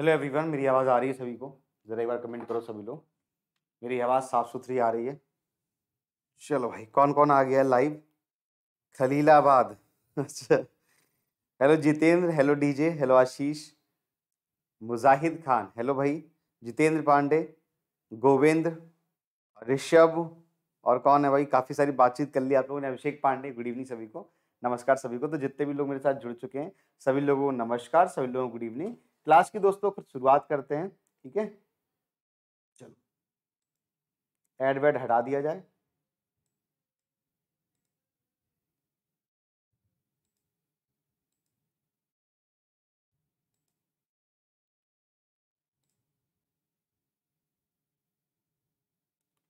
Hello everyone मेरी आवाज़ आ रही है सभी को ज़रा एक बार कमेंट करो सभी लोग मेरी आवाज़ साफ़ सुथरी आ रही है चलो भाई कौन कौन आ गया लाइव खलीलाबाद अच्छा hello Jitendra hello DJ hello Ashish Mujahid Khan hello भाई जितेंद्र पांडे गोविंद ऋषभ और कौन है भाई काफ़ी सारी बातचीत कर ली आप लोगों ने अभिषेक पांडे गुड इवनिंग सभी को नमस्कार सभी को तो जितने भी लोग मेरे साथ जुड़ चुके हैं सभी लोगों को नमस्कार सभी लोगों को गुड इवनिंग क्लास की दोस्तों फिर शुरुआत करते हैं ठीक है चलो एड वेड हटा दिया जाए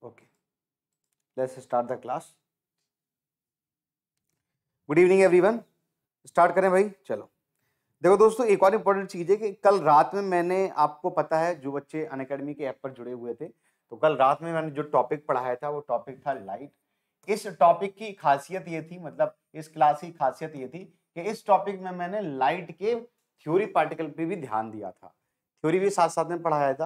okay let's start the class good evening everyone start करें भाई चलो देखो दोस्तों एक और इम्पोर्टेंट चीज़ है कि कल रात में मैंने आपको पता है जो बच्चे अन के ऐप पर जुड़े हुए थे तो कल रात में मैंने जो टॉपिक पढ़ाया था वो टॉपिक था लाइट इस टॉपिक की खासियत ये थी मतलब इस क्लास की खासियत ये थी कि इस टॉपिक में मैंने लाइट के थ्योरी पार्टिकल पे भी ध्यान दिया था थ्योरी भी साथ साथ में पढ़ाया था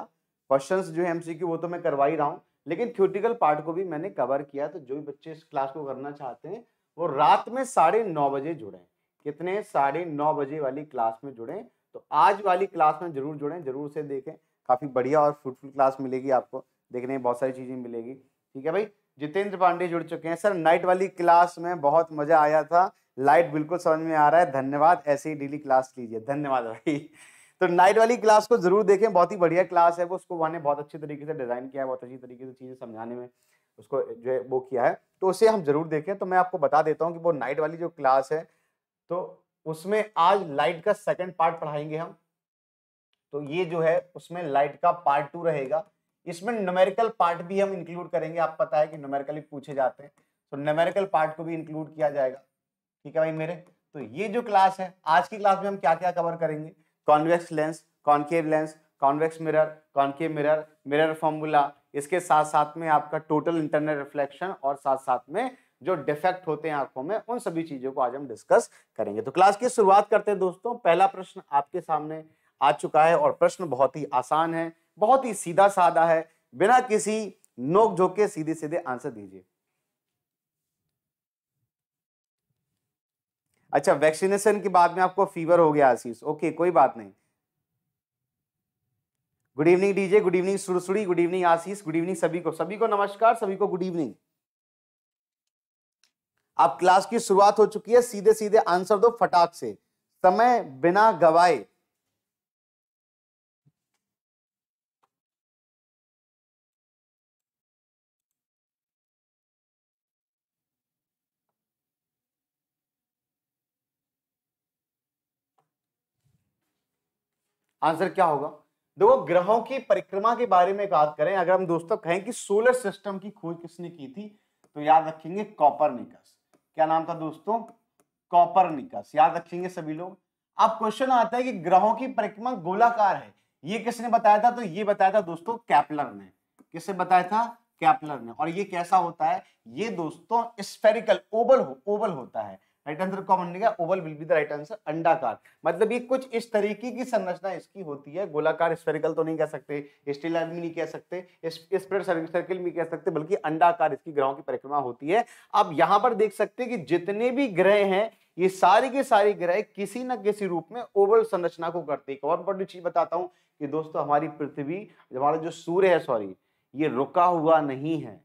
क्वेश्चंस जो है एमसीक्यू वो तो मैं करवा ही रहा हूँ लेकिन थ्योरेटिकल पार्ट को भी मैंने कवर किया तो जो भी बच्चे इस क्लास को करना चाहते हैं वो रात में साढ़े नौ बजे जुड़े कितने साढ़े नौ बजे वाली क्लास में जुड़ें तो आज वाली क्लास में जरूर जुड़ें जरूर से देखें काफ़ी बढ़िया और फ्रूटफुल क्लास मिलेगी आपको देखने में बहुत सारी चीज़ें मिलेगी ठीक है भाई जितेंद्र पांडे जुड़ चुके हैं सर नाइट वाली क्लास में बहुत मज़ा आया था लाइट बिल्कुल समझ में आ रहा है धन्यवाद ऐसे ही डेली क्लास लीजिए धन्यवाद भाई तो नाइट वाली क्लास को जरूर देखें बहुत ही बढ़िया क्लास है वो उसको वहाँ ने बहुत अच्छे तरीके से डिज़ाइन किया है बहुत अच्छी तरीके से चीज़ें समझाने में उसको जो है वो किया है तो उसे हम जरूर देखें तो मैं आपको बता देता हूँ कि वो नाइट वाली जो क्लास है तो उसमें आज लाइट का सेकंड पार्ट पढ़ाएंगे हम तो ये जो है उसमें लाइट का पार्ट टू रहेगा इसमें न्यूमेरिकल पार्ट भी हम इंक्लूड करेंगे आप पता है कि नोमेरिकली पूछे जाते हैं तो न्यूमेरिकल पार्ट को भी इंक्लूड किया जाएगा ठीक है भाई मेरे तो ये जो क्लास है आज की क्लास में हम क्या क्या कवर करेंगे convex lens concave lens convex mirror concave mirror mirror formula इसके साथ साथ में आपका टोटल इंटरनल रिफ्लेक्शन और साथ साथ में जो डिफेक्ट होते हैं आंखों में उन सभी चीजों को आज हम डिस्कस करेंगे तो क्लास की शुरुआत करते हैं दोस्तों पहला प्रश्न आपके सामने आ चुका है और प्रश्न बहुत ही आसान है बहुत ही सीधा साधा है बिना किसी नोक झोंक के सीधे सीधे आंसर दीजिए अच्छा वैक्सीनेशन के बाद में आपको फीवर हो गया आशीष ओके कोई बात नहीं good evening DJ good evening सुरसुड़ी good evening Ashish good evening सभी को सभी को नमस्कार सभी को गुड इवनिंग अब क्लास की शुरुआत हो चुकी है सीधे सीधे आंसर दो फटाक से समय बिना गवाए आंसर क्या होगा देखो ग्रहों की परिक्रमा के बारे में बात करें अगर हम दोस्तों कहें कि सोलर सिस्टम की खोज किसने की थी तो याद रखेंगे कॉपर निकस क्या नाम था दोस्तों निकस याद रखेंगे सभी लोग अब क्वेश्चन आता है कि ग्रहों की परिक्रमा गोलाकार है ये किसने बताया था तो ये बताया था दोस्तों कैपलर ने किसने बताया था कैपलर ने और ये कैसा होता है ये दोस्तों स्पेरिकल ओवल हो, ओवल होता है राइट आंसर कॉमन बनेगा oval will be the right answer अंडाकार मतलब ये कुछ इस तरीके की संरचना इसकी होती है गोलाकार स्फेरिकल तो नहीं कह सकते स्टील लाइन भी नहीं कह सकते स्प्रेड सर्किल भी कह सकते बल्कि अंडाकार इसकी ग्रहों की परिक्रमा होती है आप यहाँ पर देख सकते हैं कि जितने भी ग्रह हैं ये सारे के सारे ग्रह किसी न किसी रूप में ओवल संरचना को करते हैं एक और बड़ी चीज बताता हूँ कि दोस्तों हमारी पृथ्वी हमारा जो सूर्य है सॉरी ये रुका हुआ नहीं है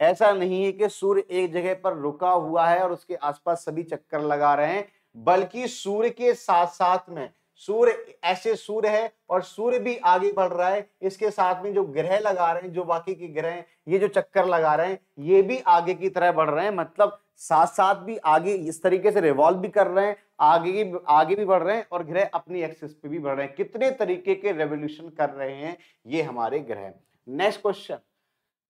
ऐसा नहीं है कि सूर्य एक जगह पर रुका हुआ है और उसके आसपास सभी चक्कर लगा रहे हैं बल्कि सूर्य के साथ साथ में सूर्य ऐसे सूर्य है और सूर्य भी आगे बढ़ रहा है इसके साथ में जो ग्रह लगा रहे हैं जो बाकी के ग्रह हैं ये जो चक्कर लगा रहे हैं ये भी आगे की तरह बढ़ रहे हैं मतलब साथ साथ भी आगे इस तरीके से रिवॉल्व भी कर रहे हैं आगे की आगे भी बढ़ रहे हैं और ग्रह अपनी एक्सिस पे भी बढ़ रहे हैं कितने तरीके के रेवोल्यूशन कर रहे हैं ये हमारे ग्रह नेक्स्ट क्वेश्चन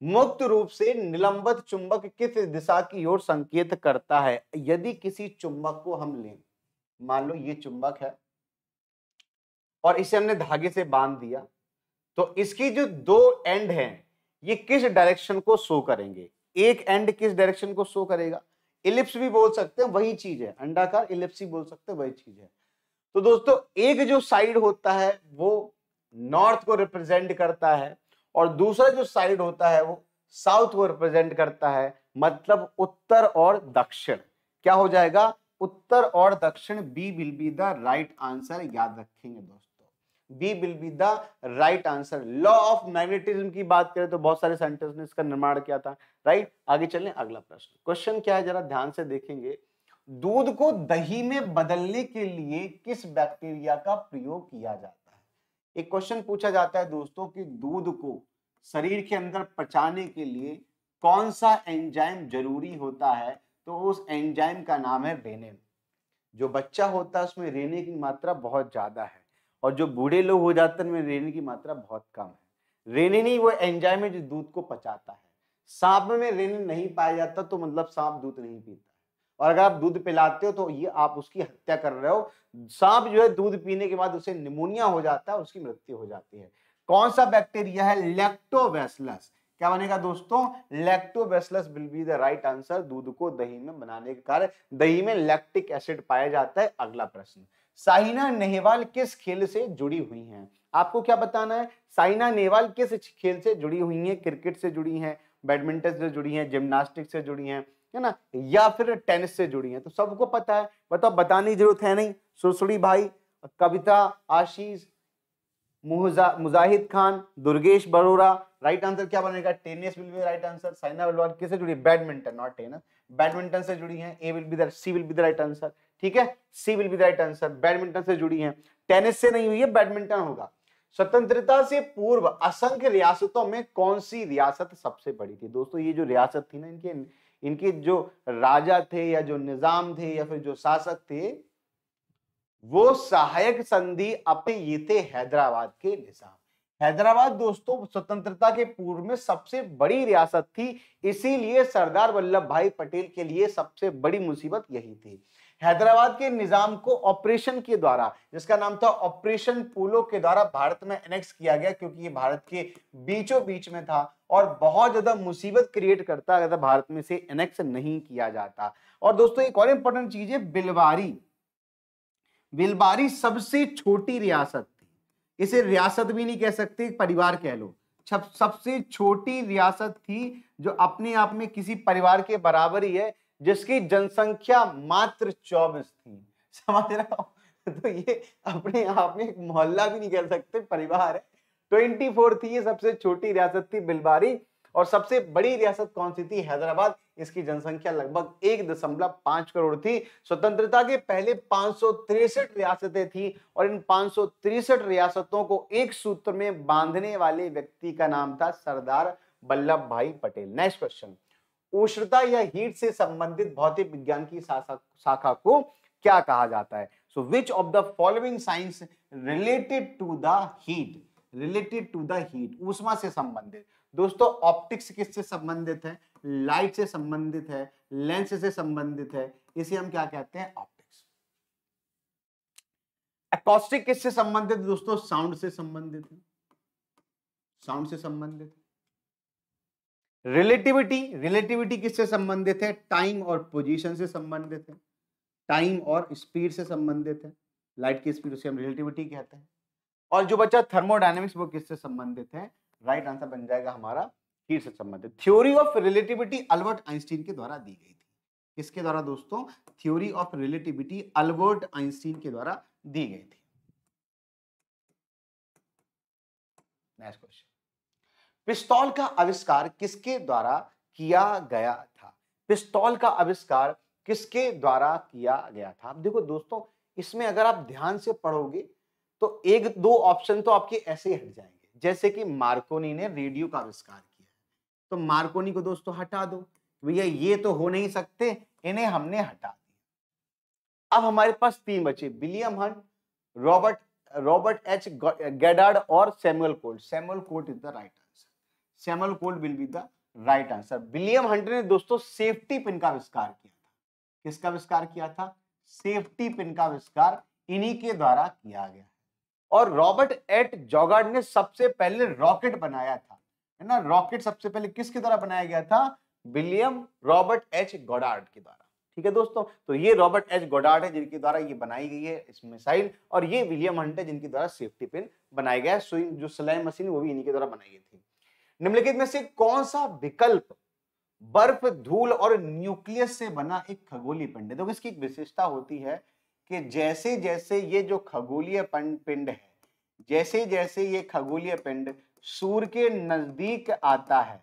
मुक्त रूप से निलंबित चुंबक किस दिशा की ओर संकेत करता है यदि किसी चुंबक को हम लें मान लो ये चुंबक है और इसे हमने धागे से बांध दिया तो इसकी जो दो एंड हैं ये किस डायरेक्शन को शो करेंगे एक एंड किस डायरेक्शन को शो करेगा इलिप्स भी बोल सकते हैं वही चीज है अंडाकार इलिप्स ही बोल सकते हैं वही चीज है तो दोस्तों एक जो साइड होता है वो नॉर्थ को रिप्रेजेंट करता है और दूसरा जो साइड होता है वो साउथ को रिप्रेजेंट करता है मतलब उत्तर और दक्षिण क्या हो जाएगा उत्तर और दक्षिण B will be the right answer याद रखेंगे दोस्तों B will be the right answer law of magnetism की बात करें तो बहुत सारे साइंटिस्ट ने इसका निर्माण किया था राइट आगे चलें अगला प्रश्न क्वेश्चन क्या है जरा ध्यान से देखेंगे दूध को दही में बदलने के लिए किस बैक्टीरिया का प्रयोग किया जाता एक क्वेश्चन पूछा जाता है दोस्तों कि दूध को शरीर के अंदर पचाने के लिए कौन सा एंजाइम जरूरी होता है तो उस एंजाइम का नाम है रेनिन जो बच्चा होता है उसमें रेने की मात्रा बहुत ज़्यादा है और जो बूढ़े लोग हो जाते हैं उनमें रेने की मात्रा बहुत कम है रेने नहीं वो एंजाइम है जो दूध को पचाता है सांप में रेने नहीं पाया जाता तो मतलब सांप दूध नहीं पीता और अगर आप दूध पिलाते हो तो ये आप उसकी हत्या कर रहे हो सांप जो है दूध पीने के बाद उसे निमोनिया हो जाता है उसकी मृत्यु हो जाती है कौन सा बैक्टीरिया है लेक्टोवेसलस क्या बनेगा दोस्तों lactobacillus will be the right answer दूध को दही में बनाने के कारण दही में लैक्टिक एसिड पाया जाता है अगला प्रश्न साइना नेहवाल किस खेल से जुड़ी हुई हैं आपको क्या बताना है साइना नेहवाल किस खेल से जुड़ी हुई हैं क्रिकेट से जुड़ी हैं बैडमिंटन से जुड़ी हैं जिम्नास्टिक से जुड़ी हैं है ना या फिर टेनिस से जुड़ी हैं तो सबको पता है तो बताओ बताने की जरूरत है नहीं सुरसुड़ी भाई कविता आशीष मुजाहिद खान दुर्गेश बरोरा राइट आंसर क्या बनेगा tennis will be right answer Saina बलवाल किससे जुड़ी बैडमिंटन नॉट टेनिस बैडमिंटन से जुड़ी है A will be the C will be the right answer ठीक है C will be the right answer badminton से जुड़ी है टेनिस से नहीं हुई है बैडमिंटन होगा स्वतंत्रता से पूर्व असंख्य रियासतों में कौन सी रियासत सबसे बड़ी थी दोस्तों ये जो रियासत थी ना इनके इनके जो राजा थे या जो निजाम थे या फिर जो शासक थे वो सहायक संधि अपने ये थे हैदराबाद के निजाम हैदराबाद दोस्तों स्वतंत्रता के पूर्व में सबसे बड़ी रियासत थी इसीलिए सरदार वल्लभ भाई पटेल के लिए सबसे बड़ी मुसीबत यही थी हैदराबाद के निजाम को ऑपरेशन के द्वारा जिसका नाम था ऑपरेशन पोलो के द्वारा भारत में एनेक्स किया गया क्योंकि ये भारत के बीचों बीच में था और बहुत ज्यादा मुसीबत क्रिएट करता अगर भारत में से एनेक्स नहीं किया जाता और दोस्तों एक और इंपॉर्टेंट चीज है बिलवारी बिलबारी सबसे छोटी रियासत थी इसे रियासत भी नहीं कह सकते परिवार कह लो सबसे छोटी रियासत थी जो अपने आप में किसी परिवार के बराबर ही है जिसकी जनसंख्या मात्र चौबीस थी समझ रहा हूँ तो ये अपने आप में एक मोहल्ला भी नहीं कह सकते परिवार है ट्वेंटी फोर थी ये सबसे छोटी रियासत थी बिलबारी और सबसे बड़ी रियासत कौन सी थी हैदराबाद इसकी जनसंख्या लगभग एक दशमलव पांच करोड़ थी स्वतंत्रता के पहले पांच रियासतें थी और इन पांच रियासतों को एक सूत्र में बांधने वाले व्यक्ति का नाम था सरदार वल्लभ भाई पटेल नेक्स्ट क्वेश्चन उष्णता या हीट से संबंधित भौतिक विज्ञान की शाखा को क्या कहा जाता है so which of the following science related to the heat related to the heat ऊष्मा से संबंधित दोस्तों ऑप्टिक्स किससे संबंधित है लाइट से संबंधित है लेंस से संबंधित है इसे हम क्या कहते हैं ऑप्टिक्स एकॉस्टिक किससे संबंधित दोस्तों साउंड से संबंधित है साउंड से संबंधित रिलेटिविटी रिलेटिविटी किससे संबंधित है टाइम और पोजीशन से संबंधित है टाइम और स्पीड से संबंधित है लाइट की स्पीड उसे हम रिलेटिविटी कहते हैं और जो बच्चा थर्मोडाइनमिक्स वो किससे संबंधित है राइट आंसर बन जाएगा हमारा हीट से संबंधित theory of relativity Albert Einstein के द्वारा दी गई थी किसके द्वारा दोस्तों theory of relativity Albert Einstein के द्वारा दी गई थी नेक्स्ट क्वेश्चन पिस्तौल का आविष्कार किसके द्वारा किया गया था पिस्तौल का आविष्कार किसके द्वारा किया गया था देखो दोस्तों इसमें अगर आप ध्यान से पढ़ोगे तो एक दो ऑप्शन तो आपके ऐसे ही हट जाएंगे जैसे कि मार्कोनी ने रेडियो का आविष्कार किया तो मार्कोनी को दोस्तों हटा दो भैया ये तो हो नहीं सकते इन्हें हमने हटा दिया अब हमारे पास तीन बचे William Hunt Robert Robert H Goddard और Samuel Colt Samuel Colt is the right Samuel Colt will be the right answer William Hunter ने दोस्तों सेफ्टी पिन का आविष्कार किया था किसका आविष्कार किया था सेफ्टी पिन का आविष्कार इन्हीं के द्वारा किया गया और रॉबर्ट एट जॉगार्ड ने सबसे पहले रॉकेट बनाया था है ना रॉकेट सबसे पहले किसके द्वारा बनाया गया था विलियम रॉबर्ट एच गोडार्ड के द्वारा ठीक है दोस्तों तो ये रॉबर्ट एच गोडार्ड है जिनके द्वारा ये बनाई गई है इस मिसाइल और ये विलियम हंट है जिनके द्वारा सेफ्टी पिन बनाया गया है जो सिलाई मशीन वो भी इन्हीं के द्वारा बनाई गई थी निम्नलिखित में से कौन सा विकल्प बर्फ धूल और न्यूक्लियस से बना एक खगोलीय पिंड है देखो इसकी एक विशेषता होती है कि जैसे जैसे ये जो खगोलीय पिंड है जैसे जैसे ये खगोलीय पिंड सूर्य के नजदीक आता है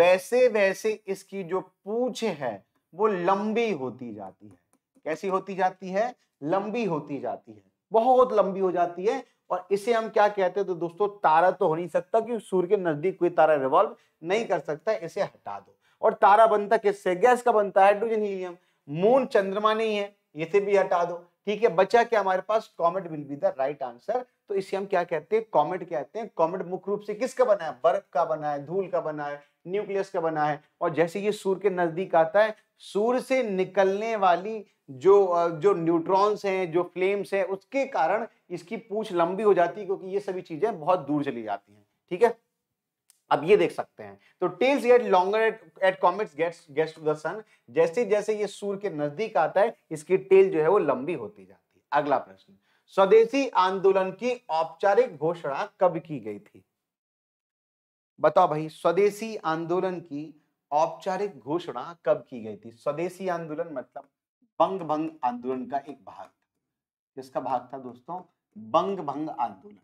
वैसे वैसे इसकी जो पूछ है वो लंबी होती जाती है कैसी होती जाती है लंबी होती जाती है बहुत लंबी हो जाती है और इसे हम क्या कहते हैं तो दोस्तों तारा तो हो नहीं सकता क्योंकि सूर्य के नजदीक कोई तारा रिवॉल्व नहीं कर सकता इसे हटा दो और तारा बनता किससे गैस का बनता है हाइड्रोजन हीलियम मून चंद्रमा नहीं है इसे भी हटा दो ठीक है बचा क्या हमारे पास comet will be the right answer तो इसे हम क्या कहते हैं कॉमेट कहते हैं कॉमेट मुख्य रूप से किसका बना है बर्फ का बना है धूल का बना है न्यूक्लियस का बना है और जैसे ये सूर्य के नजदीक आता है सूर्य से निकलने वाली जो जो न्यूट्रॉन्स हैं जो फ्लेम्स हैं उसके कारण इसकी पूछ लंबी हो जाती है क्योंकि ये सभी चीज़ें बहुत दूर चली जाती हैं ठीक है अब ये देख सकते हैं तो tails get longer at at comets gets gets to the sun जैसे जैसे ये सूर्य के नजदीक आता है इसकी टेल जो है वो लंबी होती जाती है अगला प्रश्न स्वदेशी आंदोलन की औपचारिक घोषणा कब की गई थी बताओ भाई स्वदेशी आंदोलन की औपचारिक घोषणा कब की गई थी स्वदेशी आंदोलन मतलब बंग भंग आंदोलन का एक भाग था किसका भाग था दोस्तों बंग भंग आंदोलन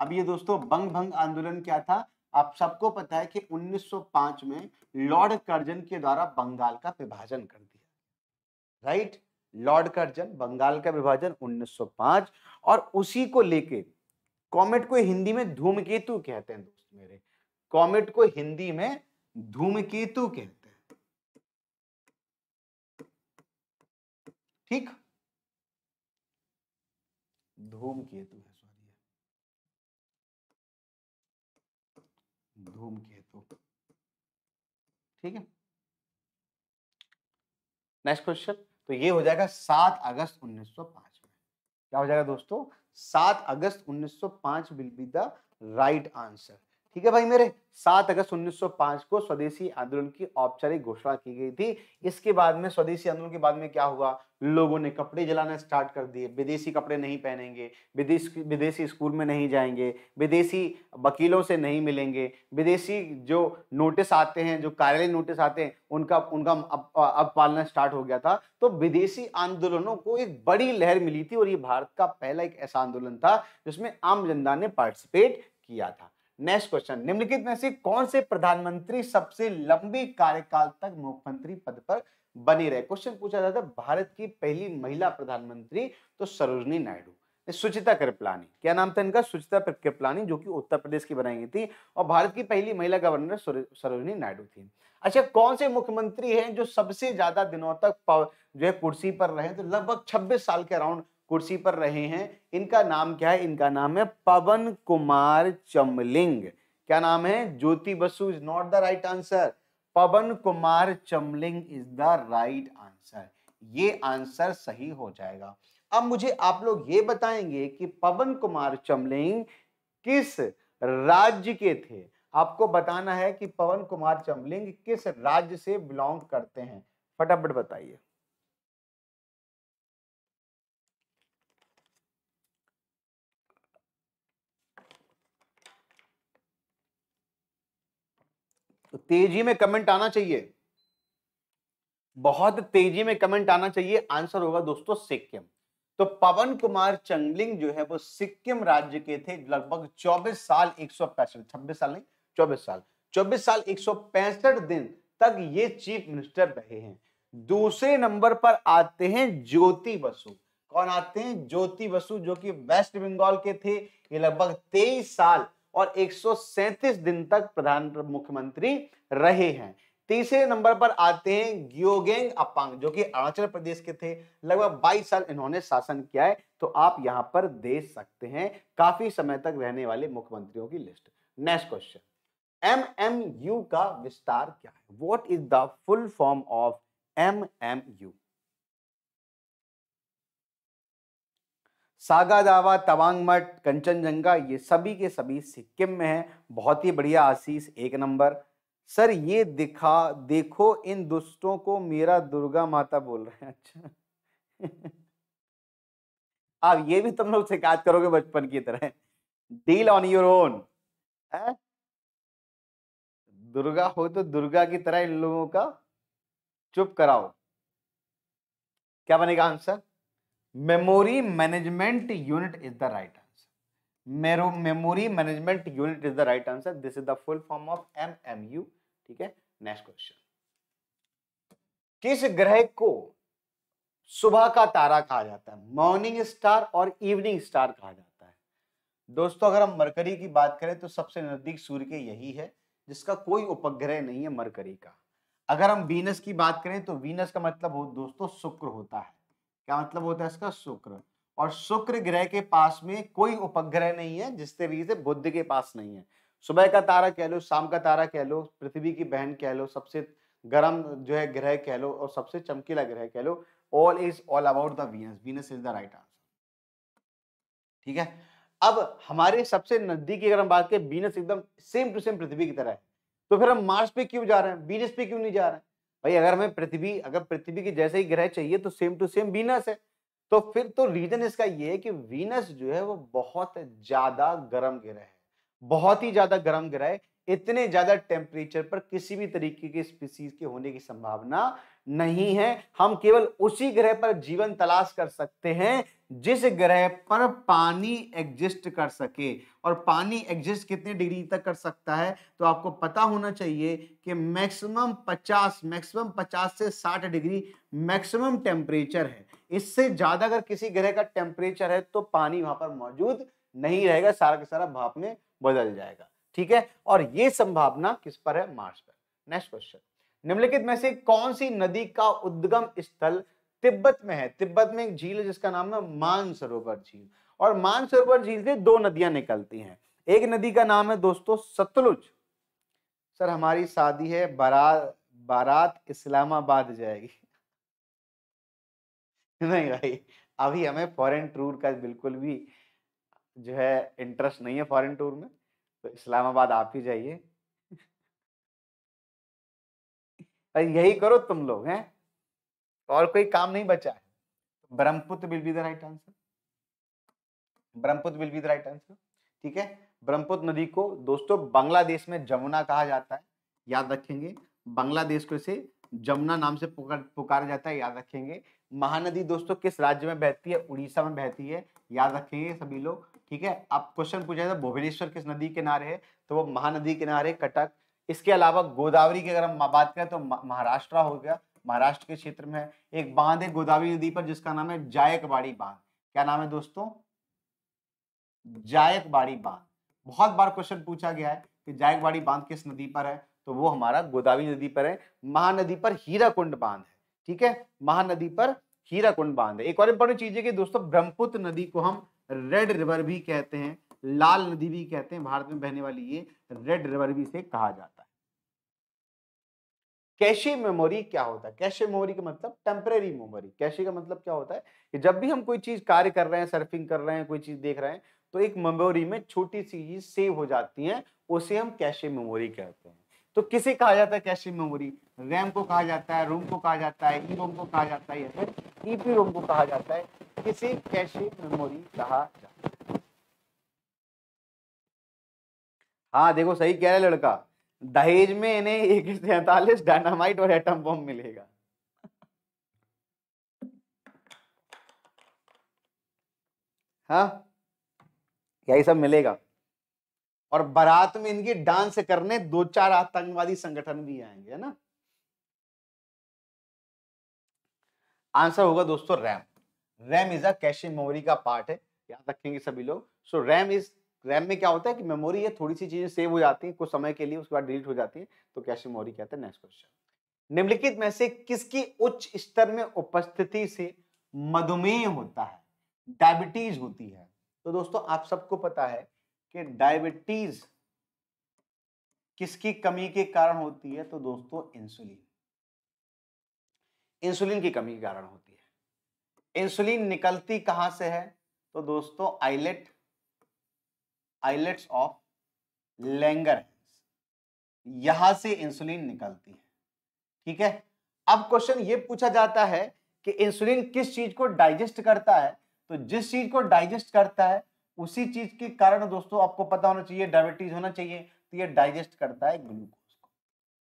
अब ये दोस्तों बंग भंग आंदोलन क्या था आप सबको पता है कि 1905 में लॉर्ड कर्जन के द्वारा बंगाल का विभाजन कर दिया राइट लॉर्ड कर्जन बंगाल का विभाजन 1905 और उसी को लेके कॉमेट को हिंदी में धूमकेतु कहते हैं दोस्त मेरे कॉमेट को हिंदी में धूमकेतु कहते हैं ठीक धूम केतु है सॉरी धूम केतु ठीक है नेक्स्ट क्वेश्चन तो ये हो जाएगा सात अगस्त 1905 में क्या हो जाएगा दोस्तों सात अगस्त 1905 will be the right answer ठीक है भाई मेरे सात अगस्त 1905 को स्वदेशी आंदोलन की औपचारिक घोषणा की गई थी इसके बाद में स्वदेशी आंदोलन के बाद में क्या हुआ लोगों ने कपड़े जलाना स्टार्ट कर दिए विदेशी कपड़े नहीं पहनेंगे विदेश विदेशी स्कूल में नहीं जाएंगे विदेशी वकीलों से नहीं मिलेंगे विदेशी जो नोटिस आते हैं जो कार्यालय नोटिस आते हैं उनका उनका अब पालना स्टार्ट हो गया था तो विदेशी आंदोलनों को एक बड़ी लहर मिली थी और ये भारत का पहला एक ऐसा आंदोलन था जिसमें आम जनता ने पार्टिसिपेट किया था नेक्स्ट क्वेश्चन निम्नलिखित में से कौन से प्रधानमंत्री सबसे लंबे कार्यकाल तक मुख्यमंत्री पद पर बने रहे क्वेश्चन पूछा जाता है भारत की पहली महिला प्रधानमंत्री तो सरोजनी नायडू सुचिता कृपलानी क्या नाम था इनका सुचिता कृपलानी जो कि उत्तर प्रदेश की बनाई गई थी और भारत की पहली महिला गवर्नर सरोजनी नायडू थी अच्छा कौन से मुख्यमंत्री हैं जो सबसे ज्यादा दिनों तक जो है कुर्सी पर रहे तो लगभग 26 साल के अराउंड कुर्सी पर रहे हैं इनका नाम क्या है इनका नाम है पवन कुमार चमलिंग क्या नाम है Jyoti Basu is not the right answer Pawan Kumar Chamling is the right answer ये आंसर सही हो जाएगा अब मुझे आप लोग ये बताएंगे कि पवन कुमार चमलिंग किस राज्य के थे आपको बताना है कि पवन कुमार चमलिंग किस राज्य से बिलोंग करते हैं फटाफट बताइए तो तेजी में कमेंट आना चाहिए बहुत तेजी में कमेंट आना चाहिए आंसर होगा दोस्तों सिक्किम तो पवन कुमार चंगलिंग जो है वो सिक्किम राज्य के थे लगभग 24 साल एक सौ पैंसठ छब्बीस साल नहीं 24 साल 24 साल एक सौ पैंसठ दिन तक ये चीफ मिनिस्टर रहे हैं दूसरे नंबर पर आते हैं ज्योति बसु कौन आते हैं ज्योति बसु जो कि वेस्ट बंगाल के थे ये लगभग तेईस साल और एक दिन तक प्रधान मुख्यमंत्री रहे हैं तीसरे नंबर पर आते हैं ग्योगेंग अपांग जो कि अरुणाचल प्रदेश के थे लगभग 22 साल इन्होंने शासन किया है तो आप यहां पर देख सकते हैं काफी समय तक रहने वाले मुख्यमंत्रियों की list next question M M U का विस्तार क्या है what is the full form of M M U सागा दावा तवांग मठ कंचनजंगा ये सभी के सभी सिक्किम में है बहुत ही बढ़िया आशीष एक नंबर सर ये दिखा देखो इन दुष्टों को मेरा दुर्गा माता बोल रहे हैं अच्छा आप ये भी तुम लोग शिकायत करोगे बचपन की तरह डील ऑन योर ओन है दुर्गा हो तो दुर्गा की तरह इन लोगों का चुप कराओ क्या बनेगा answer memory management unit is the right answer memory management unit is the right answer this is the full form of M M U ठीक है नेक्स्ट क्वेश्चन किस ग्रह को सुबह का तारा कहा जाता है मॉर्निंग स्टार और इवनिंग स्टार कहा जाता है दोस्तों अगर हम मरकरी की बात करें तो सबसे नजदीक सूर्य के यही है जिसका कोई उपग्रह नहीं है मरकरी का अगर हम वीनस की बात करें तो वीनस का मतलब हो दोस्तों शुक्र होता है क्या मतलब होता है इसका शुक्र और शुक्र ग्रह के पास में कोई उपग्रह नहीं है जिस तरीके से बुद्ध के पास नहीं है सुबह का तारा कह लो शाम का तारा कह लो पृथ्वी की बहन कह लो सबसे गर्म जो है ग्रह कह लो और सबसे चमकीला ग्रह कह लो all is all about the Venus Venus is the right answer ठीक है अब हमारे सबसे नजदीक अगर हम बात करें बीनस एकदम सेम टू सेम पृथ्वी की तरह है तो फिर हम मार्स पे क्यों जा रहे हैं बीनस पे क्यों नहीं जा रहे हैं भाई अगर हमें पृथ्वी अगर पृथ्वी के जैसे ही ग्रह चाहिए तो सेम टू सेम वीनस है तो फिर तो रीजन इसका ये है कि वीनस जो है वो बहुत ज्यादा गर्म ग्रह है बहुत ही ज्यादा गर्म ग्रह है इतने ज्यादा टेम्परेचर पर किसी भी तरीके के स्पीसीज के होने की संभावना नहीं है हम केवल उसी ग्रह पर जीवन तलाश कर सकते हैं जिस ग्रह पर पानी एग्जिस्ट कर सके और पानी एग्जिस्ट कितने डिग्री तक कर सकता है तो आपको पता होना चाहिए कि मैक्सिमम 50 मैक्सिमम 50 से 60 डिग्री मैक्सिमम टेम्परेचर है इससे ज़्यादा अगर किसी ग्रह का टेम्परेचर है तो पानी वहां पर मौजूद नहीं रहेगा सारा का सारा भाप में बदल जाएगा ठीक है और ये संभावना किस पर है मार्स पर नेक्स्ट क्वेश्चन निम्नलिखित में से कौन सी नदी का उद्गम स्थल तिब्बत में है तिब्बत में एक झील है जिसका नाम है मानसरोवर झील और मानसरोवर झील से दो नदियां निकलती हैं एक नदी का नाम है दोस्तों सतलुज सर हमारी शादी है बारात बारात इस्लामाबाद जाएगी नहीं भाई अभी हमें फॉरेन टूर का बिल्कुल भी जो है इंटरेस्ट नहीं है फॉरेन टूर में तो इस्लामाबाद आप ही जाइए यही करो तुम लोग हैं और कोई काम नहीं बचा है Brahmaputra will be the right answer Brahmaputra will be the right answer ठीक है ब्रह्मपुत्र नदी को दोस्तों बांग्लादेश में जमुना कहा जाता है याद रखेंगे बांग्लादेश को इसे जमुना नाम से पुकार पुकारा जाता है याद रखेंगे महानदी दोस्तों किस राज्य में बहती है उड़ीसा में बहती है याद रखेंगे सभी लोग ठीक है आप क्वेश्चन पूछा जाए भुवनेश्वर किस नदी किनारे है तो वो महानदी किनारे कटक इसके अलावा गोदावरी की अगर हम बात करें तो महाराष्ट्र हो गया महाराष्ट्र के क्षेत्र में है एक बांध है गोदावरी नदी पर जिसका नाम है जायकवाड़ी बांध क्या नाम है दोस्तों जायकबाड़ी बांध बहुत बार क्वेश्चन पूछा गया है कि जायकवाड़ी बांध किस नदी पर है तो वो हमारा गोदावरी नदी पर है महानदी पर हीरा कुंड बांध है ठीक है महानदी पर हीरा कुंड बांध है एक और इंपॉर्टेंट चीज है कि दोस्तों ब्रह्मपुत्र नदी को हम रेड रिवर भी कहते हैं लाल नदी भी कहते हैं भारत में बहने वाली ये रेड रिवर भी इसे कहा जाता है कैशे मेमोरी क्या होता है कैशे मेमोरी का मतलब टेम्परेरी मेमोरी कैशे का मतलब क्या होता है कि जब भी हम कोई चीज़ कार्य कर रहे हैं सर्फिंग कर रहे हैं कोई चीज़ देख रहे हैं तो एक मेमोरी में छोटी सी चीज सेव हो जाती है उसे हम कैशे मेमोरी कहते हैं तो किसे कहा जाता है कैशे मेमोरी रैम को कहा जाता है रोम को कहा जाता है ई रोम को कहा जाता है या फिर ईपी रोम को कहा जाता है किसे कैशे मेमोरी कहा जाता है हाँ देखो सही कह रहे लड़का दहेज में इन्हें एक सैतालीस डायनामाइट और एटम बम मिलेगा हाँ यही सब मिलेगा और बारात में इनकी डांस करने दो चार आतंकवादी संगठन भी आएंगे है ना आंसर होगा दोस्तों RAM RAM is a caching memory का पार्ट है याद रखेंगे सभी लोग सो रैम इज रैम में क्या होता है कि मेमोरी है थोड़ी सी चीज़ें सेव हो जाती है कुछ समय के लिए उसके बाद डिलीट हो जाती है तो कैश मेमोरी कहते हैं नेक्स्ट क्वेश्चन निम्नलिखित में से किसकी उच्च स्तर में उपस्थिति से मधुमेह होता है डायबिटीज होती है तो दोस्तों आप सबको पता है कि डायबिटीज किसकी कमी के कारण होती है तो दोस्तों इंसुलिन इंसुलिन की कमी के कारण होती है इंसुलिन निकलती कहां से है तो दोस्तों आइलेट आइलेट्स ऑफ लेंगर यहां से इंसुलिन निकलती है ठीक है अब क्वेश्चन ये पूछा जाता है कि इंसुलिन किस चीज को डाइजेस्ट करता है तो जिस चीज को डाइजेस्ट करता है उसी चीज के कारण दोस्तों आपको पता होना चाहिए डायबिटीज होना चाहिए तो ये डाइजेस्ट करता है ग्लूकोज को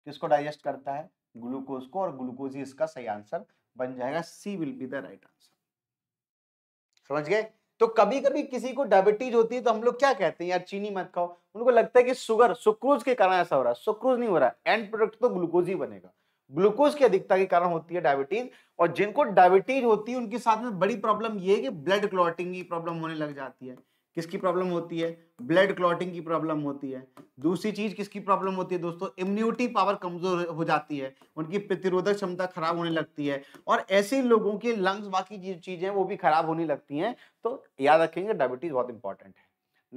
किसको डाइजेस्ट करता है ग्लूकोज को और ग्लूकोज ही इसका सही आंसर बन जाएगा C will be the right answer समझ गए तो कभी कभी किसी को डायबिटीज होती है तो हम लोग क्या कहते हैं यार चीनी मत खाओ उनको लगता है कि शुगर सुक्रोज के कारण ऐसा हो रहा है सुक्रोज नहीं हो रहा है एंड प्रोडक्ट तो ग्लूकोज ही बनेगा ग्लूकोज की अधिकता के कारण होती है डायबिटीज और जिनको डायबिटीज होती है उनके साथ में बड़ी प्रॉब्लम ये है कि ब्लड क्लॉटिंग की प्रॉब्लम होने लग जाती है किसकी प्रॉब्लम होती है ब्लड क्लॉटिंग की प्रॉब्लम होती है दूसरी चीज किसकी प्रॉब्लम होती है दोस्तों इम्यूनिटी पावर कमजोर हो जाती है उनकी प्रतिरोधक क्षमता खराब होने लगती है और ऐसे लोगों के लंग्स बाकी जो चीजें वो भी खराब होने लगती हैं तो याद रखेंगे डायबिटीज बहुत इंपॉर्टेंट है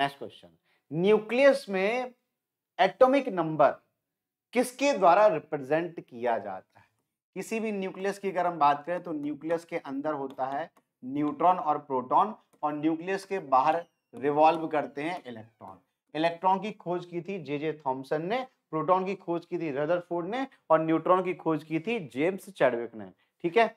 नेक्स्ट क्वेश्चन न्यूक्लियस में एटोमिक नंबर किसके द्वारा रिप्रेजेंट किया जाता है किसी भी न्यूक्लियस की अगर हम बात करें तो न्यूक्लियस के अंदर होता है न्यूट्रॉन और प्रोटॉन और न्यूक्लियस के बाहर रिवॉल्व करते हैं इलेक्ट्रॉन इलेक्ट्रॉन की खोज की थी जे जे थॉम्सन ने प्रोटॉन की खोज की थी रदरफोर्ड ने और न्यूट्रॉन की खोज की थी जेम्स चैडविक ने ठीक है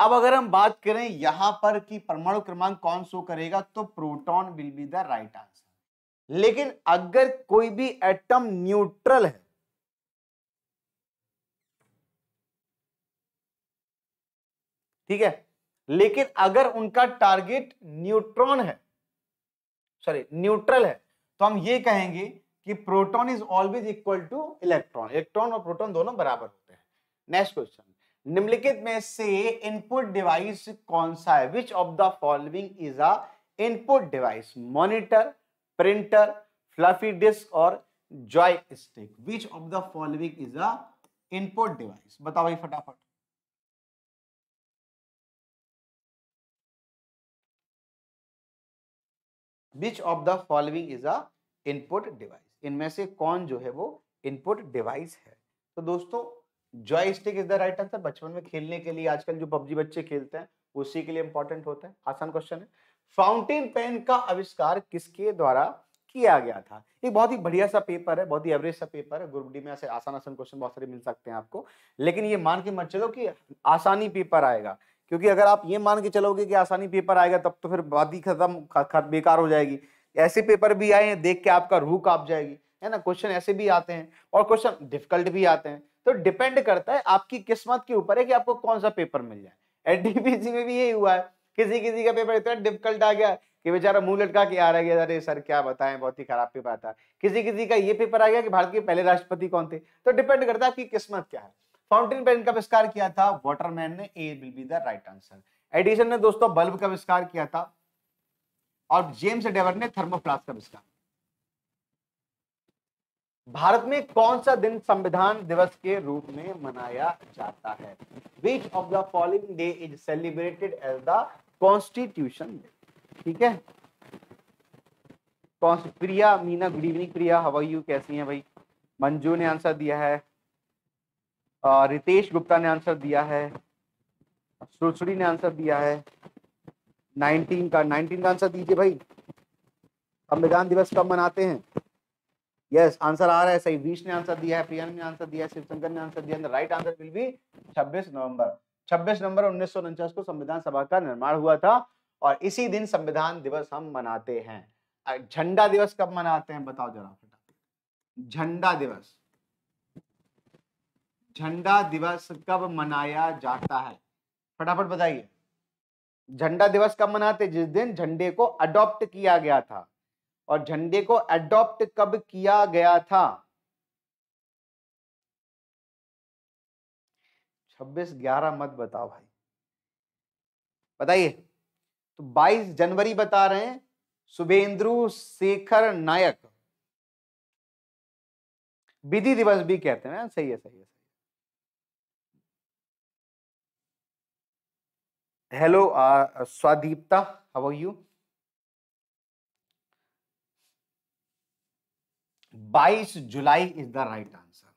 अब अगर हम बात करें यहां पर कि परमाणु क्रमांक कौन सो करेगा तो proton will be the right answer लेकिन अगर कोई भी एटम न्यूट्रल है ठीक है लेकिन अगर उनका टारगेट न्यूट्रॉन है सॉरी न्यूट्रल है तो हम ये कहेंगे कि proton is always equal to electron electron और प्रोटॉन दोनों बराबर होते हैं नेक्स्ट क्वेश्चन निम्नलिखित में से इनपुट डिवाइस कौन सा है which of the following is a input device monitor printer floppy disk और joy stick which of the following is a input device बताओ भाई फटाफट which of the following is a input device इनमें से कौन जो है वो इनपुट डिवाइस है तो दोस्तों joystick is the right answer बचपन में खेलने के लिए आजकल जो पबजी बच्चे खेलते हैं उसी के लिए इंपॉर्टेंट होता है आसान क्वेश्चन है फाउंटेन पेन का आविष्कार किसके द्वारा किया गया था एक बहुत ही बढ़िया सा पेपर है बहुत ही एवरेज सा पेपर है ग्रुप डी में ऐसे आसान आसान क्वेश्चन बहुत सारे मिल सकते हैं आपको लेकिन ये मान के मत चलो कि आसानी पेपर आएगा क्योंकि अगर आप ये मान के चलोगे कि आसानी पेपर आएगा तब तो फिर बात ही खत्म बेकार हो जाएगी ऐसे पेपर भी आए हैं देख के आपका रूह काप जाएगी है ना क्वेश्चन ऐसे भी आते हैं और क्वेश्चन डिफिकल्ट भी आते हैं तो डिपेंड करता है आपकी किस्मत के ऊपर है कि आपको कौन सा पेपर मिल जाए एनडीपीसी में भी यही हुआ है किसी किसी का पेपर इतना डिफिकल्ट आ गया कि बेचारा मुंह लटका के आ रहा है अरे सर क्या बताएं बहुत ही खराब पेपर था किसी किसी का ये पेपर आ गया कि भारत के पहले राष्ट्रपति कौन थे तो डिपेंड करता है आपकी किस्मत क्या है फाउंटेन पेन का आविष्कार किया था वॉटरमैन ने A will be the right answer Edison ने दोस्तों बल्ब का आविष्कार किया था और जेम्स डेवर ने थर्मोफ्लास्क का आविष्कार भारत में कौन सा दिन संविधान दिवस के रूप में मनाया जाता है which of the following day is celebrated as the constitution day ठीक है Priya Meena good evening Priya how are you कैसी हैं भाई मंजू ने आंसर दिया है रितेश गुप्ता ने आंसर दिया है सुरसुड़ी ने आंसर दिया है नाइनटीन का नाइनटीन का आंसर दीजिए भाई संविधान दिवस कब मनाते हैं यस आंसर आ रहा है सही वीश ने आंसर दिया है प्रियन ने आंसर दिया है शिवशंकर ने आंसर दिया राइट आंसर विल बी छब्बीस नवंबर छब्बीस नवंबर उन्नीस को संविधान सभा का निर्माण हुआ था और इसी दिन संविधान दिवस हम मनाते हैं झंडा दिवस कब मनाते हैं बताओ जरा झंडा दिवस झंडा दिवस कब मनाया जाता है फटाफट बताइए झंडा दिवस कब मनाते जिस दिन झंडे को अडॉप्ट किया गया था और झंडे को अडॉप्ट कब किया गया था 26 ग्यारह मत बताओ भाई बताइए तो 22 जनवरी बता रहे हैं शुभेंद्रु शेखर नायक विधि दिवस भी कहते हैं सही है सही है hello Swadipta uh, uh, Swadipta. यू बाईस जुलाई इज द राइट आंसर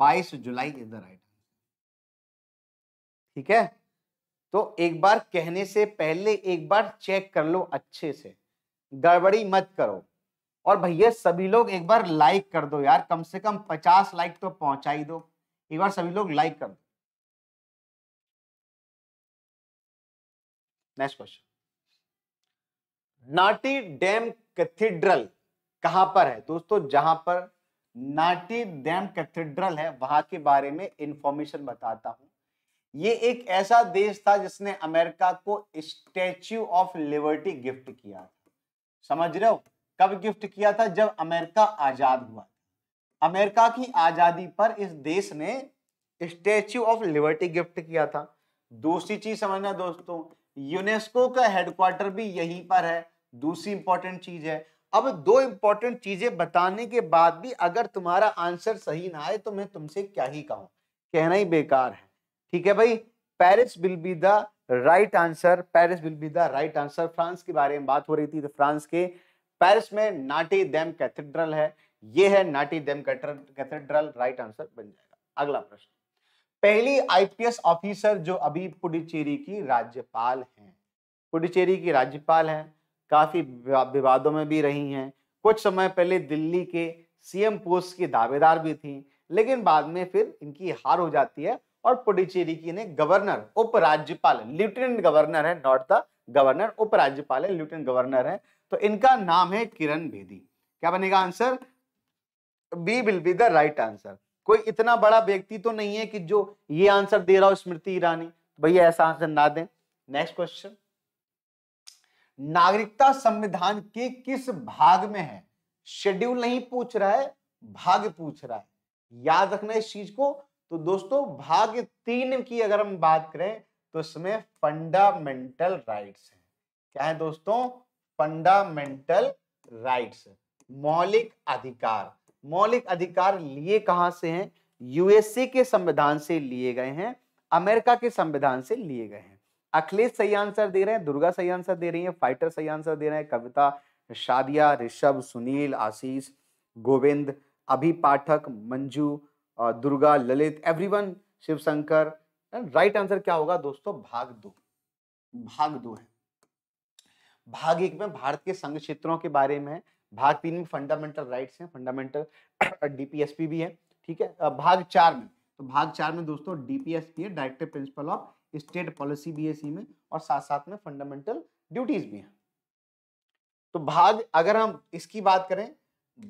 बाईस जुलाई इज द राइट आंसर ठीक है तो एक बार कहने से पहले एक बार चेक कर लो अच्छे से गड़बड़ी मत करो और भैया सभी लोग एक बार लाइक कर दो यार कम से कम पचास लाइक तो पहुंचा ही दो एक बार सभी लोग लाइक कर दो next question Notre Dame cathedral कहां पर है दोस्तों जहां पर नाटी डैम कैथेड्रल है वहां के बारे में इंफॉर्मेशन बताता हूं ये एक ऐसा देश था जिसने अमेरिका को स्टैच्यू ऑफ लिबर्टी गिफ्ट किया समझ रहे हो कब गिफ्ट किया था जब अमेरिका आजाद हुआ अमेरिका की आजादी पर इस देश ने स्टैच्यू ऑफ लिबर्टी गिफ्ट किया था दूसरी चीज समझना दोस्तों यूनेस्को का हेडक्वार्टर भी यहीं पर है दूसरी इंपॉर्टेंट चीज है अब दो इंपॉर्टेंट चीजें बताने के बाद भी अगर तुम्हारा आंसर सही ना आए तो मैं तुमसे क्या ही कहूं कहना ही बेकार है ठीक है भाई Paris will be the right answer Paris will be the right answer France के बारे में बात हो रही थी तो फ्रांस के पेरिस में नाटी डैम कैथेड्रल है ये है Notre Dame cathedral right answer बन जाएगा अगला प्रश्न पहली आईपीएस ऑफिसर जो अभी पुडुचेरी की राज्यपाल हैं पुडुचेरी की राज्यपाल हैं काफ़ी विवादों में भी रही हैं कुछ समय पहले दिल्ली के सीएम पोस्ट की दावेदार भी थी लेकिन बाद में फिर इनकी हार हो जाती है और पुडुचेरी की ने गवर्नर उपराज्यपाल लेफ्टिनेंट गवर्नर है नॉट द गवर्नर उपराज्यपाल है लेफ्टिनेंट गवर्नर है तो इनका नाम है किरण बेदी क्या बनेगा answer B will be the right answer कोई इतना बड़ा व्यक्ति तो नहीं है कि जो ये आंसर दे रहा हो स्मृति ईरानी तो भैया ऐसा आंसर ना दें नेक्स्ट क्वेश्चन नागरिकता संविधान के किस भाग में है शेड्यूल नहीं पूछ रहा है भाग पूछ रहा है याद रखना इस चीज को तो दोस्तों भाग तीन की अगर हम बात करें तो इसमें फंडामेंटल राइट्स है क्या है दोस्तों फंडामेंटल राइट्स मौलिक अधिकार मौलिक अधिकार लिए कहां से हैं यूएसए के संविधान से लिए गए हैं अमेरिका के संविधान से लिए गए हैं अखिलेश सही आंसर दे रहे हैं दुर्गा सही आंसर दे रही है फाइटर सही आंसर दे रहे हैं कविता शादिया Rishabh Sunil Ashish Govind Abhi Pathak Manju Durga Lalit everyone Shivshankar right answer क्या होगा दोस्तों भाग दो भाग दो है भाग एक में भारत के संघ क्षेत्रों के बारे में भाग तीन में फंडामेंटल राइट्स हैं फंडामेंटल डीपीएसपी भी है ठीक है भाग चार में तो भाग चार में दोस्तों डीपीएसपी है directive principle of state policy BSE में और साथ साथ में फंडामेंटल ड्यूटीज भी हैं तो भाग अगर हम इसकी बात करें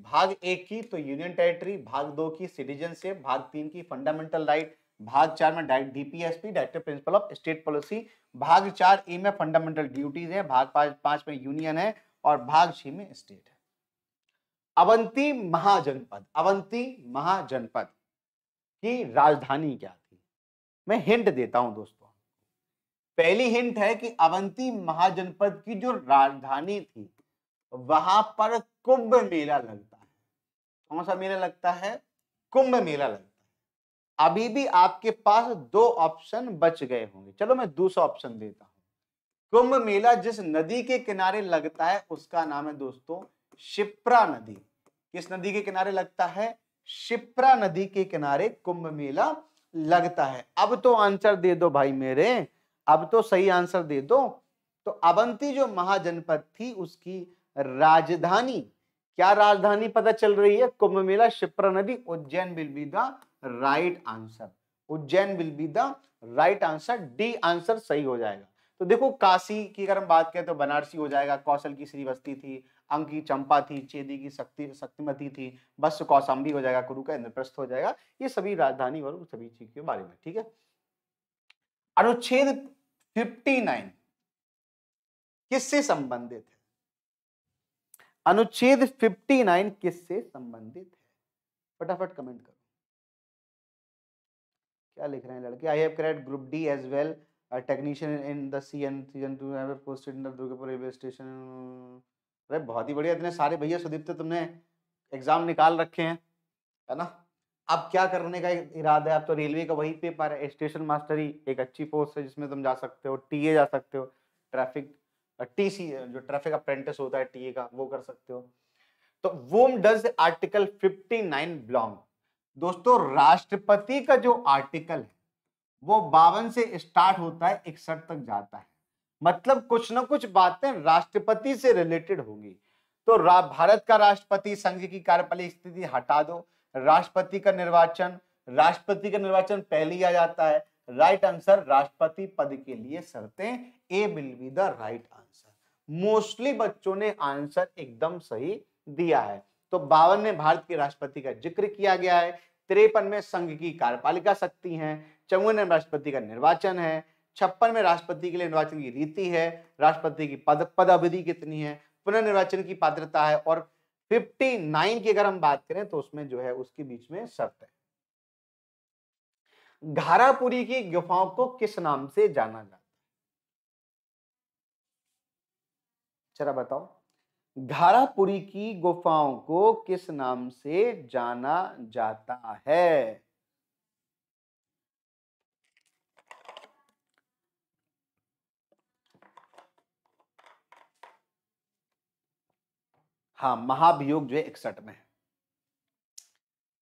भाग एक की तो यूनियन टेरिटरी भाग दो की सिटीजनशिप भाग तीन की फंडामेंटल राइट भाग चार में direct DPSP directive principle of state policy भाग चार ए में फंडामेंटल ड्यूटीज है भाग पांच पाँच में यूनियन है और भाग छः में स्टेट है अवंती महाजनपद अवंती महाजनपद की राजधानी क्या थी मैं हिंट देता हूं दोस्तों पहली हिंट है कि अवंती महाजनपद की जो राजधानी थी वहां पर कुंभ मेला लगता है कौन सा मेला लगता है कुंभ मेला लगता है अभी भी आपके पास दो ऑप्शन बच गए होंगे चलो मैं दूसरा ऑप्शन देता हूं कुंभ मेला जिस नदी के किनारे लगता है उसका नाम है दोस्तों शिप्रा नदी किस नदी के किनारे लगता है शिप्रा नदी के किनारे कुंभ मेला लगता है अब तो आंसर दे दो भाई मेरे अब तो सही आंसर दे दो तो अवंती जो महाजनपद थी उसकी राजधानी क्या राजधानी पता चल रही है कुंभ मेला शिप्रा नदी Ujjain will be the right answer Ujjain will be the right answer D answer सही हो जाएगा तो देखो काशी की अगर हम बात करें तो बनारसी हो जाएगा कौशल की श्री बस्ती थी अंग की चंपा थी चेदी की शक्ति शक्तिमती थी बस कौशाम्बी हो जाएगा कुरु का इंद्रप्रस्थ हो जाएगा ये सभी राजधानी और सभी चीज के बारे में ठीक है अनुच्छेद फिफ्टी नाइन किससे संबंधित है अनुच्छेद नाइन किससे संबंधित है फटाफट कमेंट करो क्या लिख रहे हैं लड़के I have cleared group D as well technician in the C N season two posted in the Durgapur railway station अरे बहुत ही बढ़िया इतने सारे भैया सुदीप तो तुमने एग्जाम निकाल रखे हैं है ना अब क्या करने का इरादा है अब तो रेलवे का वही पेपर है स्टेशन मास्टर ही एक अच्छी पोस्ट है जिसमें तुम जा सकते हो ए जा सकते हो ट्रैफिक टी सी जो ट्रैफिक अप्रेंटिस होता है ए का वो कर सकते हो तो whom does article fifty nine belong दोस्तों राष्ट्रपति का जो आर्टिकल है वो बावन से स्टार्ट होता है इकसठ तक जाता है मतलब कुछ ना कुछ बातें राष्ट्रपति से रिलेटेड होगी तो भारत का राष्ट्रपति संघ की कार्यपालिक स्थिति हटा दो राष्ट्रपति का निर्वाचन राष्ट्रपति का निर्वाचन पहले आ जाता है राइट आंसर राष्ट्रपति पद के लिए शर्तें A will be the right answer mostly बच्चों ने आंसर एकदम सही दिया है तो बावन में भारत के राष्ट्रपति का जिक्र किया गया है तिरपन में संघ की कार्यपालिका शक्ति है चौवन में राष्ट्रपति का निर्वाचन है छप्पन में राष्ट्रपति के लिए निर्वाचन की रीति है राष्ट्रपति की पद पद अवधि कितनी है पुनर्निर्वाचन की पात्रता है और 59 की अगर हम बात करें तो उसमें जो है उसके बीच में शर्त है घारापुरी की गुफाओं को किस नाम से जाना जाता है जरा बताओ घारापुरी की गुफाओं को किस नाम से जाना जाता है हाँ महाभियोग जो है इकसठ में है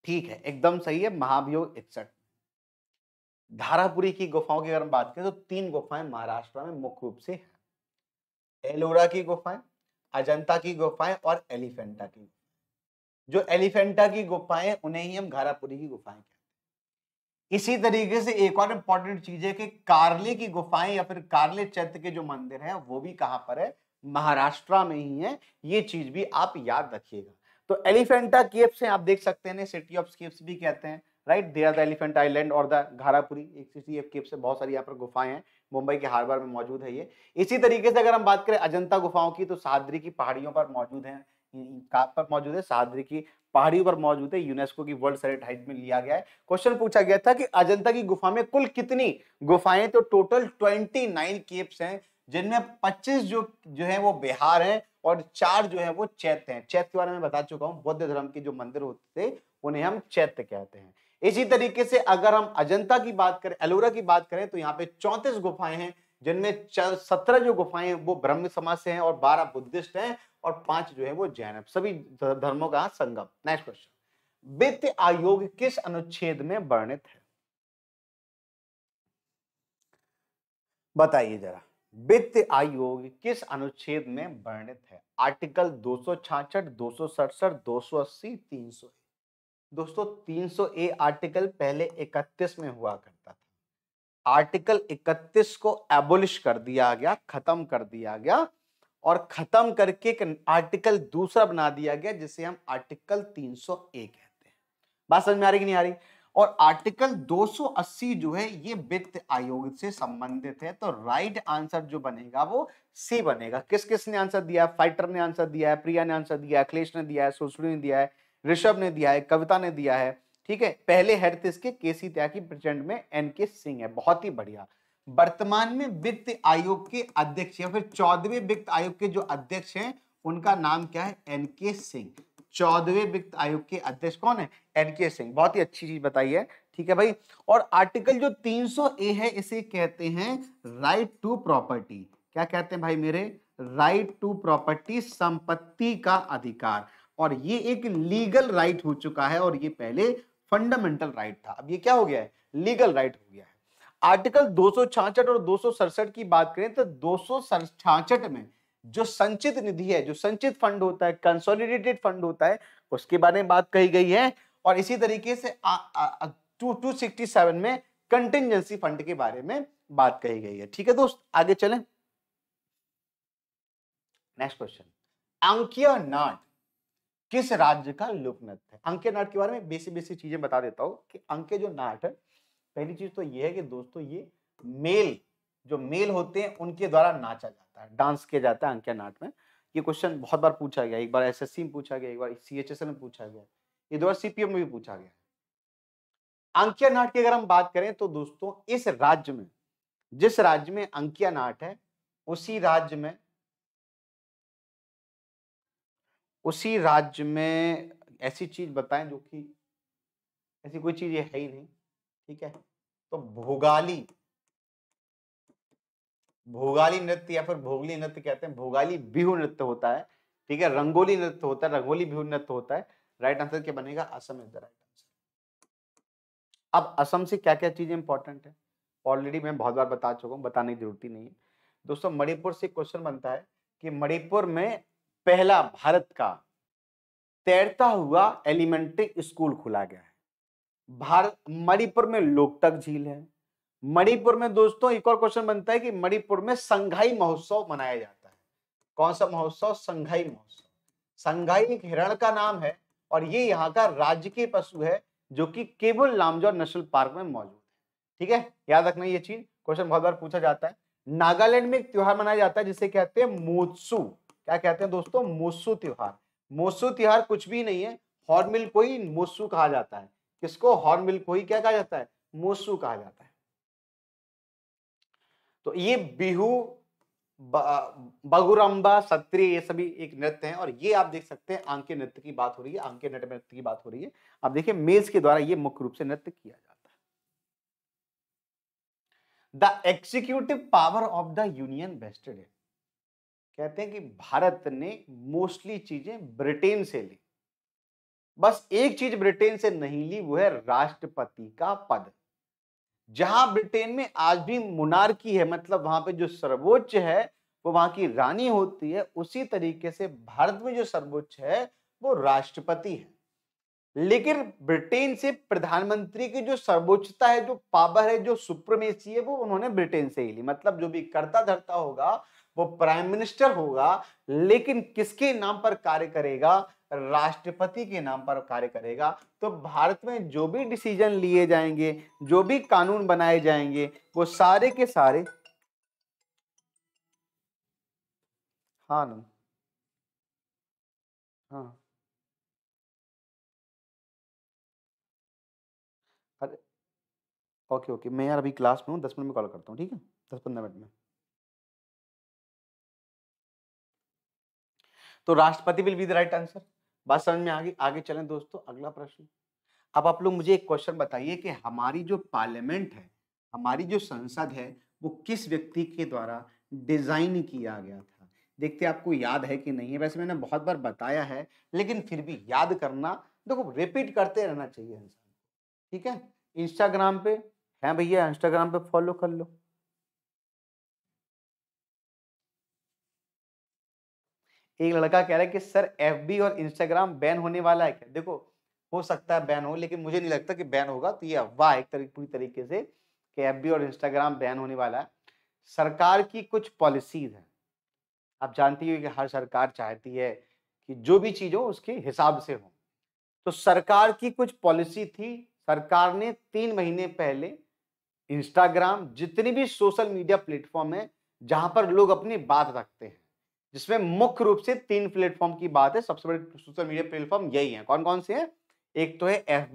ठीक है एकदम सही है महाभियोग इकसठ धारापुरी की गुफाओं की अगर हम बात करें तो तीन गुफाएं महाराष्ट्र में मुख्य रूप से हैं एलोरा की गुफाएं अजंता की गुफाएं और एलिफेंटा की जो एलिफेंटा की गुफाएं उन्हें ही हम घारापुरी की गुफाएं कहते हैं इसी तरीके से एक और इंपॉर्टेंट चीज है कि कार्ले की गुफाएं या फिर कार्ले चैत्य के जो मंदिर हैं वो भी कहां पर है महाराष्ट्र में ही है ये चीज भी आप याद रखिएगा तो एलिफेंटा केव्स है आप देख सकते हैं सिटी ऑफ केप्स भी कहते हैं right they are the elephant island और द घारापुरी एक सिटी ऑफ केप्स है बहुत सारी यहाँ पर गुफाएं हैं मुंबई के हार्बर में मौजूद है ये इसी तरीके से अगर हम बात करें अजंता गुफाओं की तो सहाद्री की पहाड़ियों पर मौजूद है पर मौजूद है सहाद्री की पहाड़ियों पर मौजूद है यूनेस्को की वर्ल्ड सेरेट हाइट में लिया गया है क्वेश्चन पूछा गया था कि अजंता की गुफा में कुल कितनी गुफाएं तो टोटल 29 केप्स हैं जिनमें 25 जो जो है वो बिहार है और चार जो है वो चैत्य हैं चैत्य के बारे में बता चुका हूँ बौद्ध धर्म के जो मंदिर होते थे उन्हें हम चैत्य कहते हैं इसी तरीके से अगर हम अजंता की बात करें एलोरा की बात करें तो यहाँ पे चौंतीस गुफाएं हैं जिनमें सत्रह जो गुफाएं हैं वो ब्रह्म समाज से हैं और बारह बुद्धिस्ट हैं और पांच जो है वो जैन सभी धर्मों का संगम नेक्स्ट क्वेश्चन वित्त आयोग किस अनुच्छेद में वर्णित है बताइए जरा वित्त आयोग किस अनुच्छेद में वर्णित है आर्टिकल दो सौ छाछठ दो सौ सड़सठ दो सौ अस्सी तीन सौ दोस्तों तीन सौ ए आर्टिकल पहले इकतीस में हुआ करता था आर्टिकल इकतीस को एबोलिश कर दिया गया खत्म कर दिया गया और खत्म करके एक आर्टिकल दूसरा बना दिया गया जिसे हम आर्टिकल तीन सौ ए कहते हैं बात समझ में आ रही कि नहीं आ रही और आर्टिकल 280 जो है ये वित्त आयोग से संबंधित है तो राइट आंसर जो बनेगा वो सी बनेगा किस किस ने आंसर दिया फाइटर ने आंसर दिया है प्रिया ने आंसर दिया है अखिलेश ने दिया है सुश्री ने दिया है ऋषभ ने दिया है कविता ने दिया है ठीक है पहले इसके के सी त्यागी प्रेजेंट में एन के सिंह है बहुत ही बढ़िया वर्तमान में वित्त आयोग के अध्यक्ष या फिर चौदहवें वित्त आयोग के जो अध्यक्ष हैं उनका नाम क्या है एन के सिंह चौदहवें वित्त आयोग के अध्यक्ष कौन है एनके सिंह बहुत ही अच्छी चीज बताई है ठीक है भाई और आर्टिकल जो 300 ए है इसे कहते हैं राइट टू प्रॉपर्टी क्या कहते हैं भाई मेरे राइट टू प्रॉपर्टी संपत्ति का अधिकार और ये एक लीगल राइट हो चुका है और ये पहले फंडामेंटल राइट था अब ये क्या हो गया है लीगल राइट हो गया है आर्टिकल दो और दो की बात करें तो दो में जो संचित निधि है जो संचित फंड होता है कंसोलिडेटेड फंड होता है उसके बारे में बात कही गई है और इसी तरीके से टू टू सिक्सटी सेवन में कंटिजेंसी फंड के बारे में बात कही गई है ठीक है दोस्त आगे चलें नेक्स्ट क्वेश्चन अंकिया नाट किस राज्य का लोकनृत्य है अंकिया नाट के बारे में बेसिक बेसिक चीजें बता देता हूं कि अंकिया जो नाट है पहली चीज तो यह है कि दोस्तों ये मेल जो मेल होते हैं उनके द्वारा नाचा जाता है डांस किया जाता है अंकिया नाट में ये क्वेश्चन बहुत बार पूछा गया एक बार एस में पूछा गया एक बार एस में पूछा गया ये दो बार सीपीएम में भी पूछा गया अंकिया नाट की अगर हम बात करें तो दोस्तों इस राज्य में जिस राज्य में अंकिया नाट है उसी राज्य में उसी राज्य में ऐसी चीज बताएं जो कि ऐसी कोई चीज है ही नहीं ठीक है तो भोगाली भोगाली नृत्य या फिर भोगली नृत्य कहते हैं भोगाली बिहू नृत्य होता है ठीक है रंगोली नृत्य होता है रंगोली बिहू नृत्य होता है राइट आंसर क्या बनेगा Assam is the right answer अब असम से क्या क्या चीजें इंपॉर्टेंट है ऑलरेडी मैं बहुत बार बता चुका हूँ बताने की जरूरत ही नहीं है दोस्तों मणिपुर से क्वेश्चन बनता है कि मणिपुर में पहला भारत का तैरता हुआ एलिमेंट्री स्कूल खुला गया है भारत मणिपुर में लोकटक झील है मणिपुर में दोस्तों एक और क्वेश्चन बनता है कि मणिपुर में संघाई महोत्सव मनाया जाता है कौन सा महोत्सव संघाई महोत्सव संघाई एक हिरण का नाम है और ये यहाँ का राजकीय पशु है जो कि केवल लामजोर नेशनल पार्क में मौजूद है ठीक है याद रखना ये चीज क्वेश्चन बहुत बार पूछा जाता है नागालैंड में एक त्योहार मनाया जाता है जिसे कहते हैं मोत्सु क्या कहते हैं दोस्तों मोसू त्योहार मोसू त्योहार कुछ भी नहीं है हॉर्नमिल को ही मोसू कहा जाता है किसको हॉर्नमिल को ही क्या कहा जाता है मोसू कहा जाता है तो ये बिहू बगुरंबा सत्री ये सभी एक नृत्य हैं और ये आप देख सकते हैं आंके नृत्य की बात हो रही है आंके नृत्य नृत्य की बात हो रही है आप देखिए मेज के द्वारा ये मुख्य रूप से नृत्य किया जाता है the executive power of the union vested है कहते हैं कि भारत ने मोस्टली चीजें ब्रिटेन से ली बस एक चीज ब्रिटेन से नहीं ली वो है राष्ट्रपति का पद जहां ब्रिटेन में आज भी मुनार्की है मतलब वहां पे जो सर्वोच्च है वो वहां की रानी होती है उसी तरीके से भारत में जो सर्वोच्च है वो राष्ट्रपति है लेकिन ब्रिटेन से प्रधानमंत्री की जो सर्वोच्चता है जो पावर है जो सुप्रमेसी है वो उन्होंने ब्रिटेन से ही ली मतलब जो भी करता धरता होगा वो प्राइम मिनिस्टर होगा लेकिन किसके नाम पर कार्य करेगा राष्ट्रपति के नाम पर कार्य करेगा तो भारत में जो भी डिसीजन लिए जाएंगे जो भी कानून बनाए जाएंगे वो सारे के सारे हाँ हाँ अरे ओके ओके मैं यार अभी क्लास में हूँ दस मिनट में कॉल करता हूँ ठीक है दस पंद्रह मिनट में तो Rashtrapati will be the right answer बात समझ में आ गई आगे चलें दोस्तों अगला प्रश्न अब आप लोग मुझे एक क्वेश्चन बताइए कि हमारी जो पार्लियामेंट है हमारी जो संसद है वो किस व्यक्ति के द्वारा डिजाइन किया गया था देखते आपको याद है कि नहीं है वैसे मैंने बहुत बार बताया है लेकिन फिर भी याद करना देखो रिपीट करते रहना चाहिए इंसान ठीक है इंस्टाग्राम पे हैं भैया इंस्टाग्राम पे फॉलो कर लो एक लड़का कह रहा है कि सर एफ और इंस्टाग्राम बैन होने वाला है क्या देखो हो सकता है बैन हो लेकिन मुझे नहीं लगता कि बैन होगा तो ये अफवाह एक तरीके पूरी तरीके से कि एफ और इंस्टाग्राम बैन होने वाला है सरकार की कुछ पॉलिसीज हैं आप जानती हो कि हर सरकार चाहती है कि जो भी चीज़ हो उसके हिसाब से हो तो सरकार की कुछ पॉलिसी थी सरकार ने तीन महीने पहले इंस्टाग्राम जितनी भी सोशल मीडिया प्लेटफॉर्म है जहाँ पर लोग अपनी बात रखते हैं जिसमें मुख्य रूप से तीन प्लेटफॉर्म की बात है सबसे बड़े सोशल मीडिया प्लेटफॉर्म यही है कौन कौन से हैं एक तो है एफ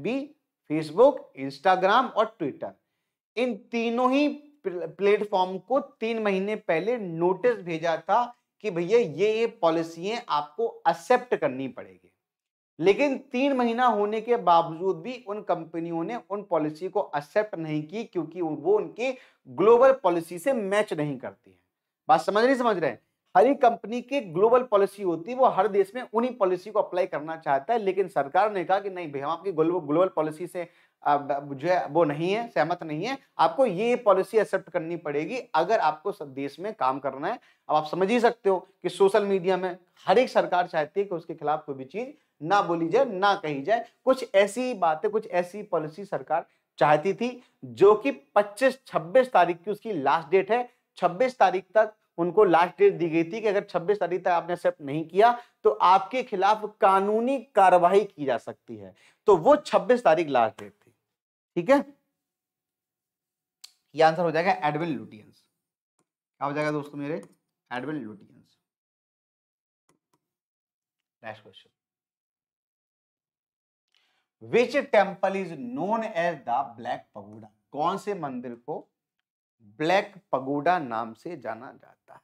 फेसबुक इंस्टाग्राम और ट्विटर इन तीनों ही प्लेटफॉर्म को तीन महीने पहले नोटिस भेजा था कि भैया ये ये पॉलिसी आपको एक्सेप्ट करनी पड़ेगी लेकिन तीन महीना होने के बावजूद भी उन कंपनियों ने उन पॉलिसी को एक्सेप्ट नहीं की क्योंकि वो उनकी ग्लोबल पॉलिसी से मैच नहीं करती है बात समझ नहीं समझ रहे हैं हर एक कंपनी की ग्लोबल पॉलिसी होती है वो हर देश में उन्हीं पॉलिसी को अप्लाई करना चाहता है लेकिन सरकार ने कहा कि नहीं भैया आपकी ग्लोबल पॉलिसी से जो है वो नहीं है सहमत नहीं है आपको ये पॉलिसी एक्सेप्ट करनी पड़ेगी अगर आपको देश में काम करना है अब आप समझ ही सकते हो कि सोशल मीडिया में हर एक सरकार चाहती है कि उसके खिलाफ कोई भी चीज़ ना बोली जाए ना कही जाए कुछ ऐसी बातें कुछ ऐसी पॉलिसी सरकार चाहती थी जो कि 25-26 तारीख की उसकी लास्ट डेट है 26 तारीख तक उनको लास्ट डेट दी गई थी कि अगर 26 तारीख तक आपने एक्सेप्ट नहीं किया तो आपके खिलाफ कानूनी कार्रवाई की जा सकती है तो वो 26 तारीख लास्ट डेट थी ठीक है ये आंसर हो जाएगा एडविन लुटियंस क्या हो जाएगा दोस्तों मेरे Edwin Lutyens next question which temple is known as the black pagoda कौन से मंदिर को ब्लैक पगोडा नाम से जाना जाता है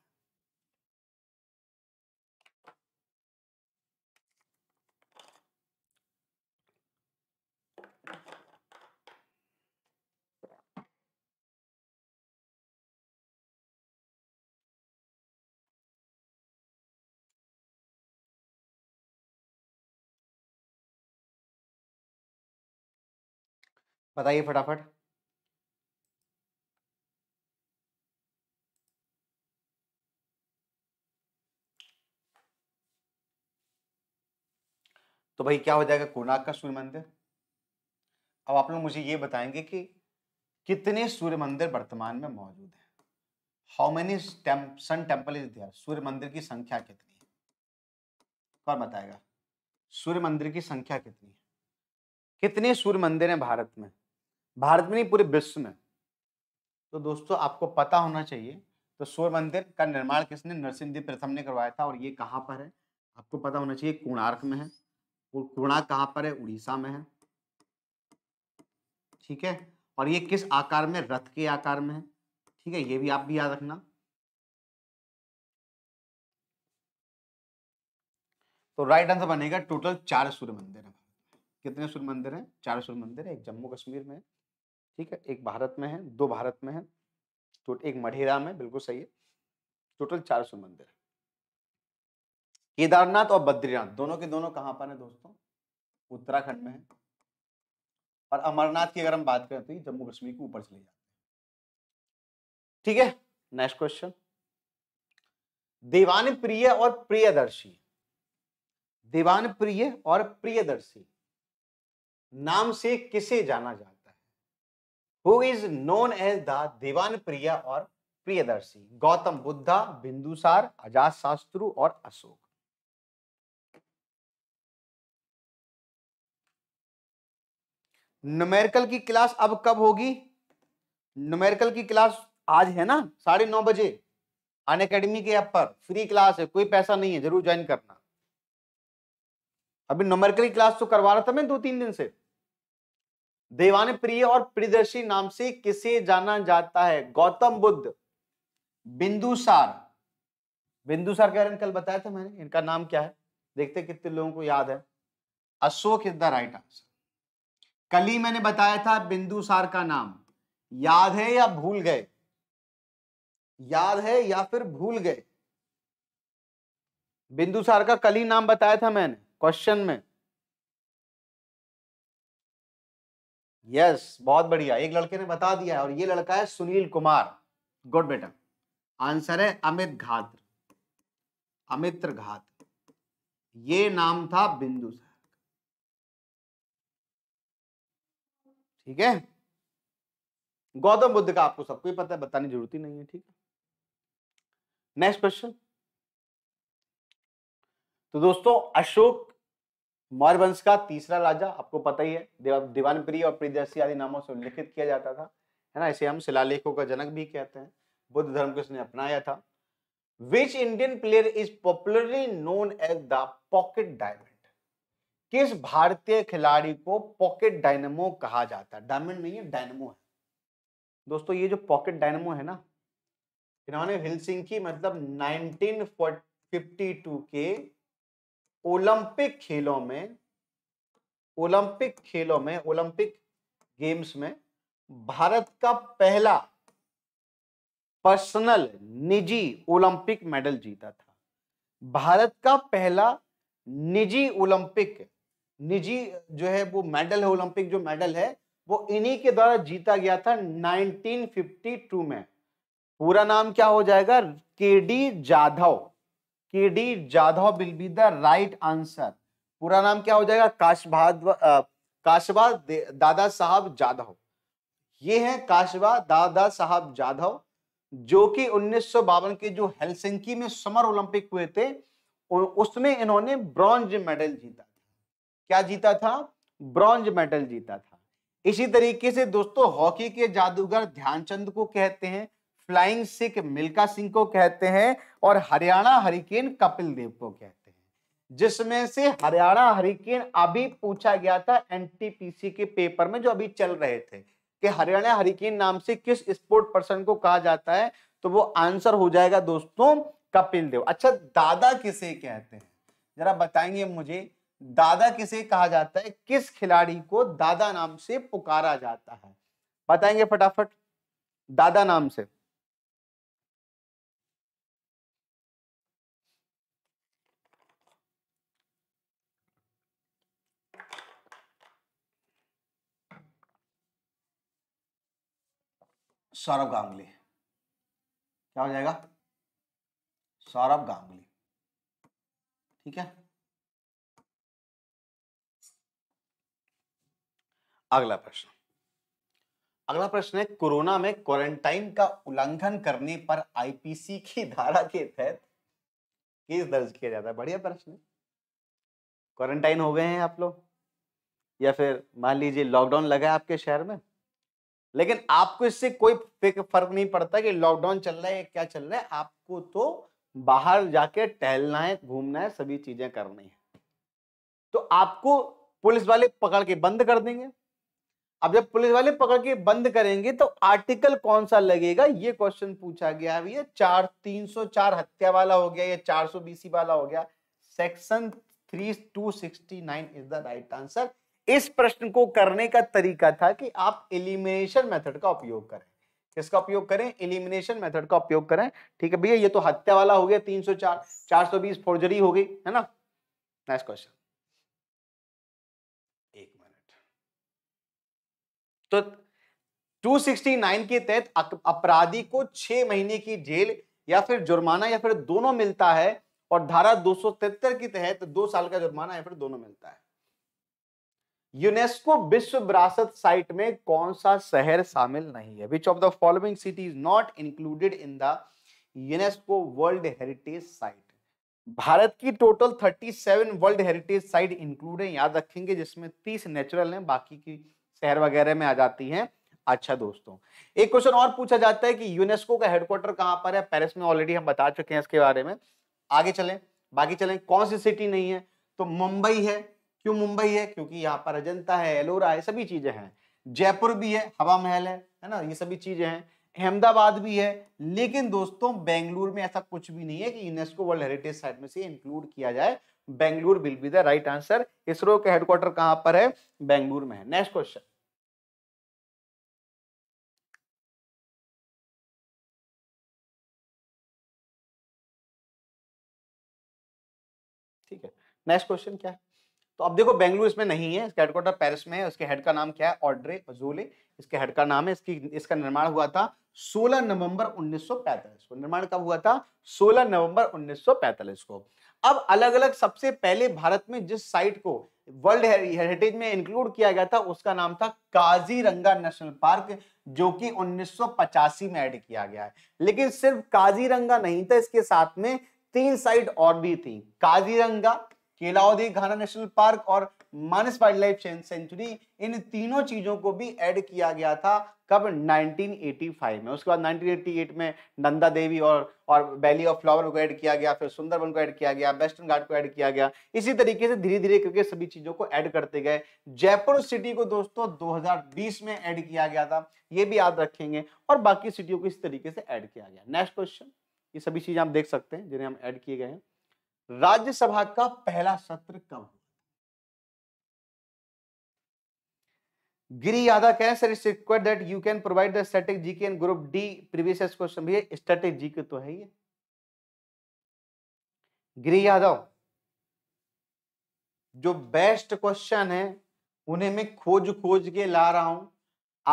बताइए फटाफट तो भाई क्या हो जाएगा कोणार्क का सूर्य मंदिर अब आप लोग मुझे ये बताएंगे कि कितने सूर्य मंदिर वर्तमान में मौजूद हैं how many sun temple is there सूर्य मंदिर की संख्या कितनी है कौन बताएगा सूर्य मंदिर की संख्या कितनी है कितने सूर्य मंदिर हैं भारत में भारत में नहीं पूरे विश्व में तो दोस्तों आपको पता होना चाहिए तो सूर्य मंदिर का निर्माण किसने नरसिंह प्रथम ने करवाया था और ये कहाँ पर है आपको पता होना चाहिए कोणार्क में है कोणा कहाँ पर है उड़ीसा में है ठीक है और ये किस आकार में रथ के आकार में है ठीक है ये भी आप भी याद रखना तो राइट आंसर बनेगा टोटल चार सूर्य मंदिर है कितने सूर्य मंदिर हैं चार सूर्य मंदिर है एक जम्मू कश्मीर में है ठीक है एक भारत में है दो भारत में है तो एक मढ़ेरा में बिल्कुल सही है टोटल चार सूर्य मंदिर है केदारनाथ और बद्रीनाथ दोनों के दोनों कहां पर है दोस्तों उत्तराखंड में है और अमरनाथ की अगर हम बात करें तो जम्मू कश्मीर के ऊपर चले जाते हैं ठीक है नेक्स्ट क्वेश्चन देवान प्रिय और प्रियदर्शी देवान प्रिय और प्रियदर्शी नाम से किसे जाना जाता है who is known as the Devanampriya और प्रियदर्शी गौतम बुद्धा बिंदुसार अजात शास्त्रु और अशोक नुमेरिकल की क्लास अब कब होगी नुमेरिकल की क्लास आज है ना साढ़े नौ बजे अन अकेडमी के ऐप पर फ्री क्लास है कोई पैसा नहीं है जरूर ज्वाइन करना अभी नुमेरिकल क्लास तो करवा रहा था मैं दो तीन दिन से देवान प्रिय और प्रियदर्शी नाम से किसे जाना जाता है गौतम बुद्ध बिंदुसार बिंदुसार के बारे में कल बताया था मैंने इनका नाम क्या है देखते कितने लोगों को याद है Ashoka is the right answer कल ही मैंने बताया था बिंदुसार का नाम याद है या भूल गए याद है या फिर भूल गए बिंदुसार का कल ही नाम बताया था मैंने क्वेश्चन में यस yes, बहुत बढ़िया एक लड़के ने बता दिया है और ये लड़का है सुनील कुमार गुड बेटा आंसर है अमित घात्र अमित्र घात ये नाम था बिंदुसार ठीक है गौतम बुद्ध का आपको सबको ही पता है बताने जरूरत ही नहीं है ठीक है नेक्स्ट क्वेश्चन तो दोस्तों अशोक मौर्य वंश का तीसरा राजा आपको पता ही है दीवान प्रिय और प्रियदर्शी आदि नामों से उल्लेखित किया जाता था है ना इसे हम शिलालेखों का जनक भी कहते हैं बुद्ध धर्म को इसने अपनाया था which Indian player is popularly known as the pocket diamond किस भारतीय खिलाड़ी को पॉकेट डायनेमो कहा जाता है डायमंड नहीं है डायनेमो है दोस्तों ये जो पॉकेट डायनेमो है ना इन्होंने हिलसिंकी मतलब 1952 के ओलंपिक खेलों में ओलंपिक खेलों में ओलंपिक गेम्स में भारत का पहला पर्सनल निजी ओलंपिक मेडल जीता था भारत का पहला निजी ओलंपिक निजी जो है वो मेडल है ओलंपिक जो मेडल है वो इन्हीं के द्वारा जीता गया था 1952 में पूरा नाम क्या हो जाएगा के D Jadhav K D Jadhav will be the right answer पूरा नाम क्या हो जाएगा काशभा काशवा दादा साहब जाधव ये हैं काशवा दादा साहब जाधव जो कि उन्नीस के जो हेलसिंकी में समर ओलंपिक हुए थे उसमें इन्होंने ब्रॉन्ज मेडल जीता क्या जीता था ब्रॉन्ज मेडल जीता था इसी तरीके से दोस्तों हॉकी के जादूगर ध्यानचंद को कहते हैं फ्लाइंग सिख मिल्का सिंह को कहते हैं और हरियाणा हरिकेन कपिल देव को कहते हैं जिसमें से हरियाणा हरिकेन अभी पूछा गया था एनटीपीसी के पेपर में जो अभी चल रहे थे कि हरियाणा हरिकेन नाम से किस स्पोर्ट पर्सन को कहा जाता है तो वो आंसर हो जाएगा दोस्तों कपिल देव अच्छा दादा किसे कहते हैं जरा बताएंगे मुझे दादा किसे कहा जाता है किस खिलाड़ी को दादा नाम से पुकारा जाता है बताएंगे फटाफट दादा नाम से सौरभ गांगुली क्या हो जाएगा सौरभ गांगुली ठीक है अगला प्रश्न अगला प्रश्न है कोरोना में क्वारंटाइन का उल्लंघन करने पर आईपीसी की धारा के तहत केस दर्ज किया जाता है बढ़िया प्रश्न क्वारंटाइन हो गए हैं आप लोग या फिर मान लीजिए लॉकडाउन लगा है आपके शहर में लेकिन आपको इससे कोई फर्क नहीं पड़ता कि लॉकडाउन चल रहा है क्या चल रहा है आपको तो बाहर जाके टहलना है घूमना है सभी चीजें करनी है तो आपको पुलिस वाले पकड़ के बंद कर देंगे अब जब पुलिस वाले पकड़ के बंद करेंगे तो आर्टिकल कौन सा लगेगा ये क्वेश्चन पूछा गया अभी चार तीन सौ चार हत्या वाला हो गया या चार सौ बीसी वाला हो गया section three two sixty nine is the right answer इस प्रश्न को करने का तरीका था कि आप एलिमिनेशन मेथड का उपयोग करें किसका उपयोग करें एलिमिनेशन मेथड का उपयोग करें ठीक है भैया ये तो हत्या वाला हो गया तीन सौ चार चार सौ बीस फोर्जरी हो गई है ना नेक्स्ट क्वेश्चन तो 269 के तहत अपराधी को छह महीने की जेल या फिर जुर्माना या फिर दोनों मिलता है और धारा दो के तहत दो साल का जुर्माना या फिर दोनों मिलता है यूनेस्को विश्व विरासत साइट में कौन सा शहर शामिल नहीं है which of the following city is not included in the UNESCO world heritage site Bharat की total 37 world heritage site include है याद रखेंगे जिसमें 30 नेचुरल हैं बाकी की शहर वगैरह में आ जाती हैं अच्छा दोस्तों एक क्वेश्चन और पूछा जाता है कि यूनेस्को का हेडक्वार्टर कहाँ पर है पेरिस में ऑलरेडी हम बता चुके हैं इसके बारे में आगे चलें बाकी चलें कौन सी सिटी नहीं है तो मुंबई है क्यों मुंबई है क्योंकि यहाँ पर अजंता है एलोरा है सभी चीजें हैं जयपुर भी है हवा महल है है ना ये सभी चीजें हैं अहमदाबाद भी है लेकिन दोस्तों बेंगलुरु में ऐसा कुछ भी नहीं है कि यूनेस्को वर्ल्ड हेरिटेज साइट में से इंक्लूड किया जाए Bengaluru will be the right answer ISRO के हेडक्वार्टर कहां पर है बेंगलुरु में है नेक्स्ट क्वेश्चन ठीक है नेक्स्ट क्वेश्चन क्या है तो अब देखो बेंगलुरु इसमें नहीं है इसका हेडक्वार्टर पेरिस में है उसके हेड का नाम क्या है ऑड्रे अजोले इसके हेड का नाम है इसकी इसका निर्माण हुआ था 16 नवंबर 1945 को निर्माण कब हुआ था 16 नवंबर 1945 को अब अलग अलग सबसे पहले भारत में जिस साइट को वर्ल्ड हेरिटेज में इंक्लूड किया गया था उसका नाम था काजीरंगा नेशनल पार्क जो कि 1985 में ऐड किया गया है लेकिन सिर्फ काजीरंगा नहीं था इसके साथ में तीन साइट और भी थी काजीरंगा केलाउदी घाना नेशनल पार्क और मानस वाइल्ड लाइफ सेंचुरी इन तीनों चीज़ों को भी ऐड किया गया था कब 1985 में उसके बाद 1988 में नंदा देवी और और वैली ऑफ फ्लावर को ऐड किया गया फिर सुंदरबन को ऐड किया गया वेस्टर्न घाट को ऐड किया गया इसी तरीके से धीरे धीरे करके सभी चीज़ों को ऐड करते गए जयपुर सिटी को दोस्तों 2020 में ऐड किया गया था ये भी याद रखेंगे और बाकी सिटियों को इस तरीके से ऐड किया गया नेक्स्ट क्वेश्चन ये सभी चीज़ें आप देख सकते हैं जिन्हें हम ऐड किए गए हैं राज्यसभा का पहला सत्र कब गिरी यादव कह sir it's required that you can provide the static GK and group D previous question भैया स्टैटिक जीके तो है ये गिरी यादव जो बेस्ट क्वेश्चन है उन्हें मैं खोज खोज के ला रहा हूं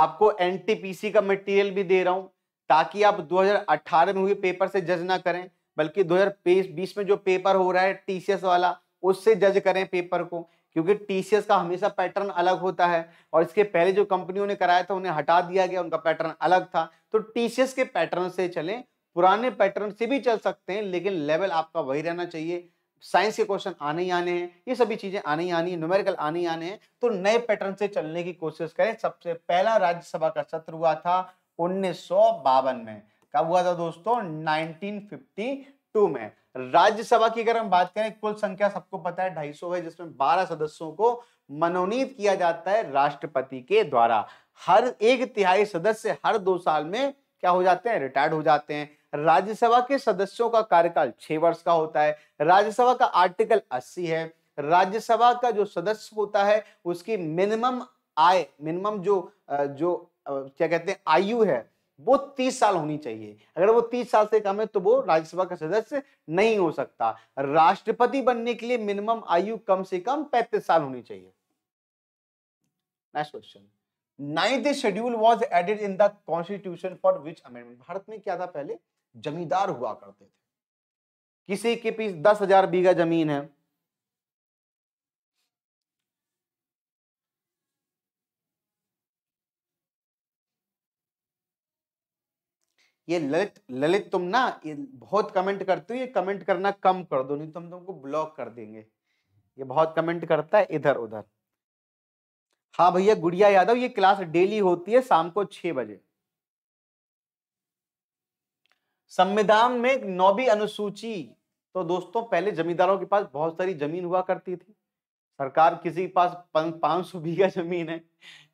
आपको एनटीपीसी का मटेरियल भी दे रहा हूं ताकि आप 2018 में हुए पेपर से जज ना करें बल्कि 2020 में जो पेपर हो रहा है टीसीएस वाला उससे जज करें पेपर को क्योंकि टीसीएस का हमेशा पैटर्न अलग होता है और इसके पहले जो कंपनियों ने कराया था उन्हें हटा दिया गया उनका पैटर्न अलग था तो टीसीएस के पैटर्न से चलें पुराने पैटर्न से भी चल सकते हैं लेकिन लेवल आपका वही रहना चाहिए साइंस के क्वेश्चन आने ही आने हैं ये सभी चीजें आने ही आनी है न्यूमेरिकल आने ही आने हैं तो नए पैटर्न से चलने की कोशिश करें सबसे पहला राज्यसभा का सत्र हुआ था उन्नीस में कब हुआ था दोस्तों नाइनटीन में राज्यसभा की अगर हम बात करें कुल संख्या सबको पता है 250 है जिसमें 12 सदस्यों को मनोनीत किया जाता है राष्ट्रपति के द्वारा हर एक तिहाई सदस्य हर दो साल में क्या हो जाते हैं रिटायर्ड हो जाते हैं राज्यसभा के सदस्यों का कार्यकाल छह वर्ष का होता है राज्यसभा का आर्टिकल अस्सी है राज्यसभा का जो सदस्य होता है उसकी मिनिमम आय मिनिमम जो जो क्या कहते हैं आयु है वो तीस साल होनी चाहिए अगर वो तीस साल से कम है तो वो राज्यसभा का सदस्य नहीं हो सकता राष्ट्रपति बनने के लिए मिनिमम आयु कम से कम पैंतीस साल होनी चाहिए next question ninth schedule was added in the constitution for which amendment Bharat में क्या था पहले जमींदार हुआ करते थे किसी के पीछे दस हजार बीघा जमीन है ये ललित ललित तुम ना ये बहुत कमेंट करते हो ये कमेंट करना कम कर दो नहीं तो हम तुमको ब्लॉक कर देंगे ये बहुत कमेंट करता है इधर उधर हाँ भैया गुड़िया यादव ये क्लास डेली होती है शाम को छह बजे संविधान में नौवीं अनुसूची तो दोस्तों पहले जमींदारों के पास बहुत सारी जमीन हुआ करती थी सरकार किसी के पास पांच सौ बीघा जमीन है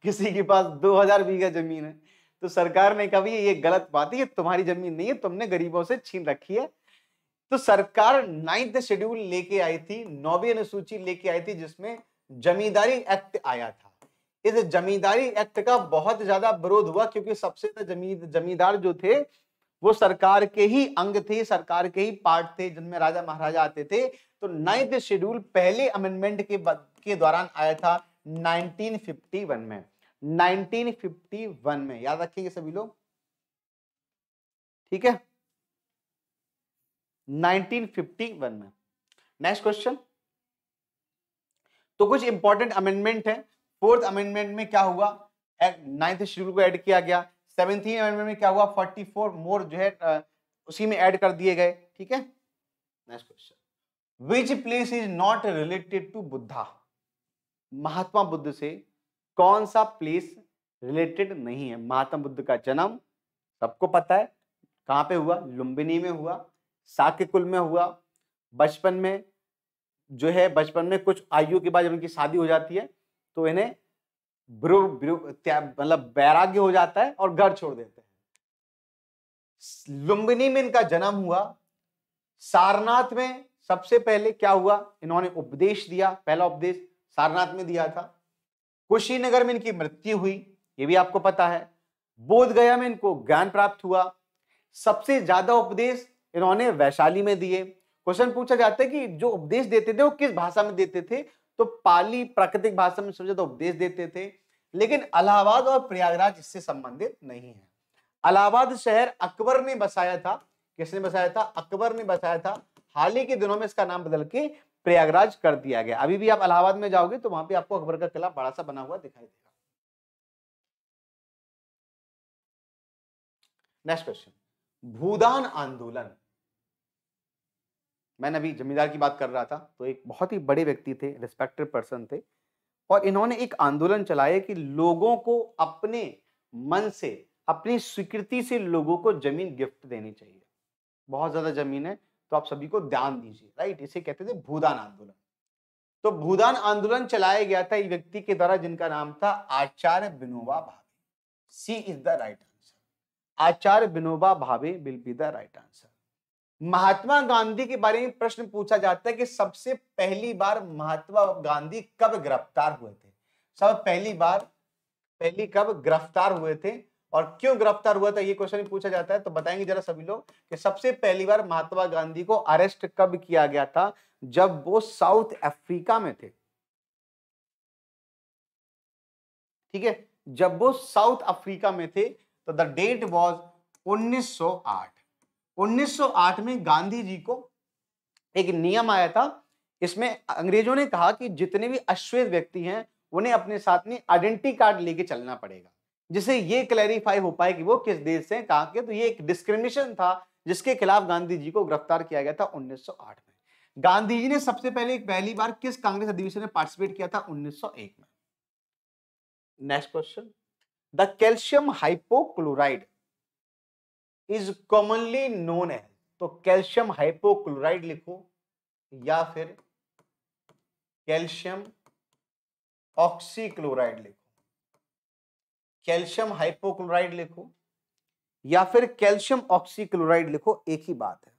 किसी के पास दो हजार बीघा जमीन है तो सरकार ने कहा ये गलत बात है ये तुम्हारी जमीन नहीं है तुमने गरीबों से छीन रखी है तो सरकार नाइन्थ शेड्यूल लेके आई थी नौवीं अनुसूची लेके आई थी जिसमें जमींदारी एक्ट आया था इस जमींदारी एक्ट का बहुत ज्यादा विरोध हुआ क्योंकि सबसे ज्यादा जमी, जमींदार जो थे वो सरकार के ही अंग थे सरकार के ही पार्ट थे जिनमें राजा महाराजा आते थे तो नाइन्थ शेड्यूल पहले अमेंडमेंट के के दौरान आया था 1951 में 1951 में याद रखेंगे सभी लोग ठीक है 1951 में नेक्स्ट क्वेश्चन तो कुछ इंपॉर्टेंट अमेंडमेंट है फोर्थ अमेंडमेंट में क्या हुआ नाइन्थ शेड्यूल को ऐड किया गया सेवेंथीन अमेंडमेंट में क्या हुआ 44 मोर जो है उसी में ऐड कर दिए गए ठीक है next question which place is not related to Buddha Mahatma Buddha से कौन सा प्लेस रिलेटेड नहीं है महात्मा बुद्ध का जन्म सबको पता है कहाँ पे हुआ लुम्बिनी में हुआ साक्य कुल में हुआ बचपन में जो है बचपन में कुछ आयु के बाद जब उनकी शादी हो जाती है तो इन्हें ब्रु ब्रु मतलब वैराग्य हो जाता है और घर छोड़ देते हैं लुम्बिनी में इनका जन्म हुआ सारनाथ में सबसे पहले क्या हुआ इन्होंने उपदेश दिया पहला उपदेश सारनाथ में दिया था कुशीनगर में इनकी मृत्यु हुई ये भी आपको पता है बोधगया में इनको ज्ञान प्राप्त हुआ सबसे ज्यादा उपदेश इन्होंने वैशाली में दिए क्वेश्चन पूछा जाता है कि जो उपदेश देते थे वो किस भाषा में देते थे तो पाली प्राकृतिक भाषा में सबसे ज्यादा तो उपदेश देते थे लेकिन अलाहाबाद और प्रयागराज इससे संबंधित नहीं है अलाहाबाद शहर अकबर ने बसाया था किसने बसाया था अकबर ने बसाया था हाल ही के दिनों में इसका नाम बदल के प्रयागराज कर दिया गया अभी भी आप इलाहाबाद में जाओगे तो वहां पे आपको अकबर का किला बड़ा सा बना हुआ दिखाई देगा नेक्स्ट क्वेश्चन भूदान आंदोलन मैंने अभी जमींदार की बात कर रहा था तो एक बहुत ही बड़े व्यक्ति थे रिस्पेक्टेड पर्सन थे और इन्होंने एक आंदोलन चलाया कि लोगों को अपने मन से अपनी स्वीकृति से लोगों को जमीन गिफ्ट देनी चाहिए बहुत ज़्यादा जमीन है तो आप सभी को ध्यान दीजिए राइट इसे कहते थे भूदान आंदोलन तो भूदान आंदोलन चलाया गया था व्यक्ति के द्वारा जिनका नाम था Acharya Vinoba Bhave C is the right answer Acharya Vinoba Bhave will be the right answer Mahatma Gandhi के बारे में प्रश्न पूछा जाता है कि सबसे पहली बार महात्मा गांधी कब गिरफ्तार हुए थे सब पहली बार पहली कब गिरफ्तार हुए थे और क्यों गिरफ्तार हुआ था ये क्वेश्चन पूछा जाता है तो बताएंगे जरा सभी लोग कि सबसे पहली बार महात्मा गांधी को अरेस्ट कब किया गया था जब वो साउथ अफ्रीका में थे ठीक है जब वो साउथ अफ्रीका में थे तो द डेट वॉज 1908 1908 में गांधी जी को एक नियम आया था इसमें अंग्रेजों ने कहा कि जितने भी अश्वेत व्यक्ति हैं उन्हें अपने साथ में आइडेंटिटी कार्ड लेके चलना पड़ेगा जिसे ये क्लैरिफाई हो पाए कि वो किस देश से कहा के तो ये एक डिस्क्रिमिनेशन था जिसके खिलाफ गांधी जी को गिरफ्तार किया गया था 1908 में गांधी जी ने सबसे पहले पहली बार किस कांग्रेस अधिवेशन में पार्टिसिपेट किया था 1901 में next question the calcium hypochloride is commonly known as तो कैल्शियम हाइपोक्लोराइड लिखो या फिर कैल्शियम ऑक्सीक्लोराइड लिखो कैल्शियम हाइपोक्लोराइड लिखो या फिर कैल्शियम ऑक्सीक्लोराइड लिखो एक ही बात है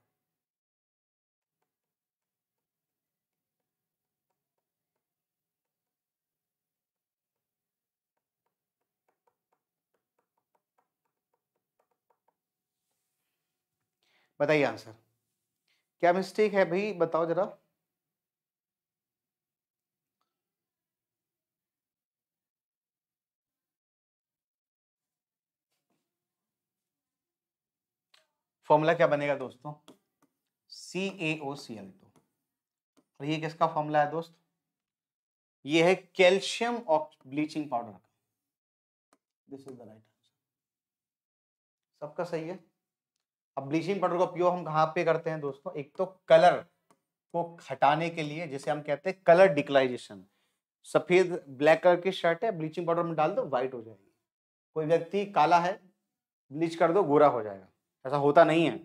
बताइए आंसर क्या मिस्टेक है भाई बताओ जरा फॉर्मूला क्या बनेगा दोस्तों सी ए ओ सी एल टू और ये किसका फॉर्मूला है दोस्त ये है कैल्शियम ऑफ ब्लीचिंग पाउडर का this is the right answer सबका सही है अब ब्लीचिंग पाउडर का उपयोग हम कहां पे करते हैं दोस्तों एक तो कलर को हटाने के लिए जिसे हम कहते हैं कलर डिक्लाइजेशन सफेद ब्लैक कलर की शर्ट है ब्लीचिंग पाउडर में डाल दो व्हाइट हो जाएगी कोई व्यक्ति काला है ब्लीच कर दो गोरा हो जाएगा ऐसा होता नहीं है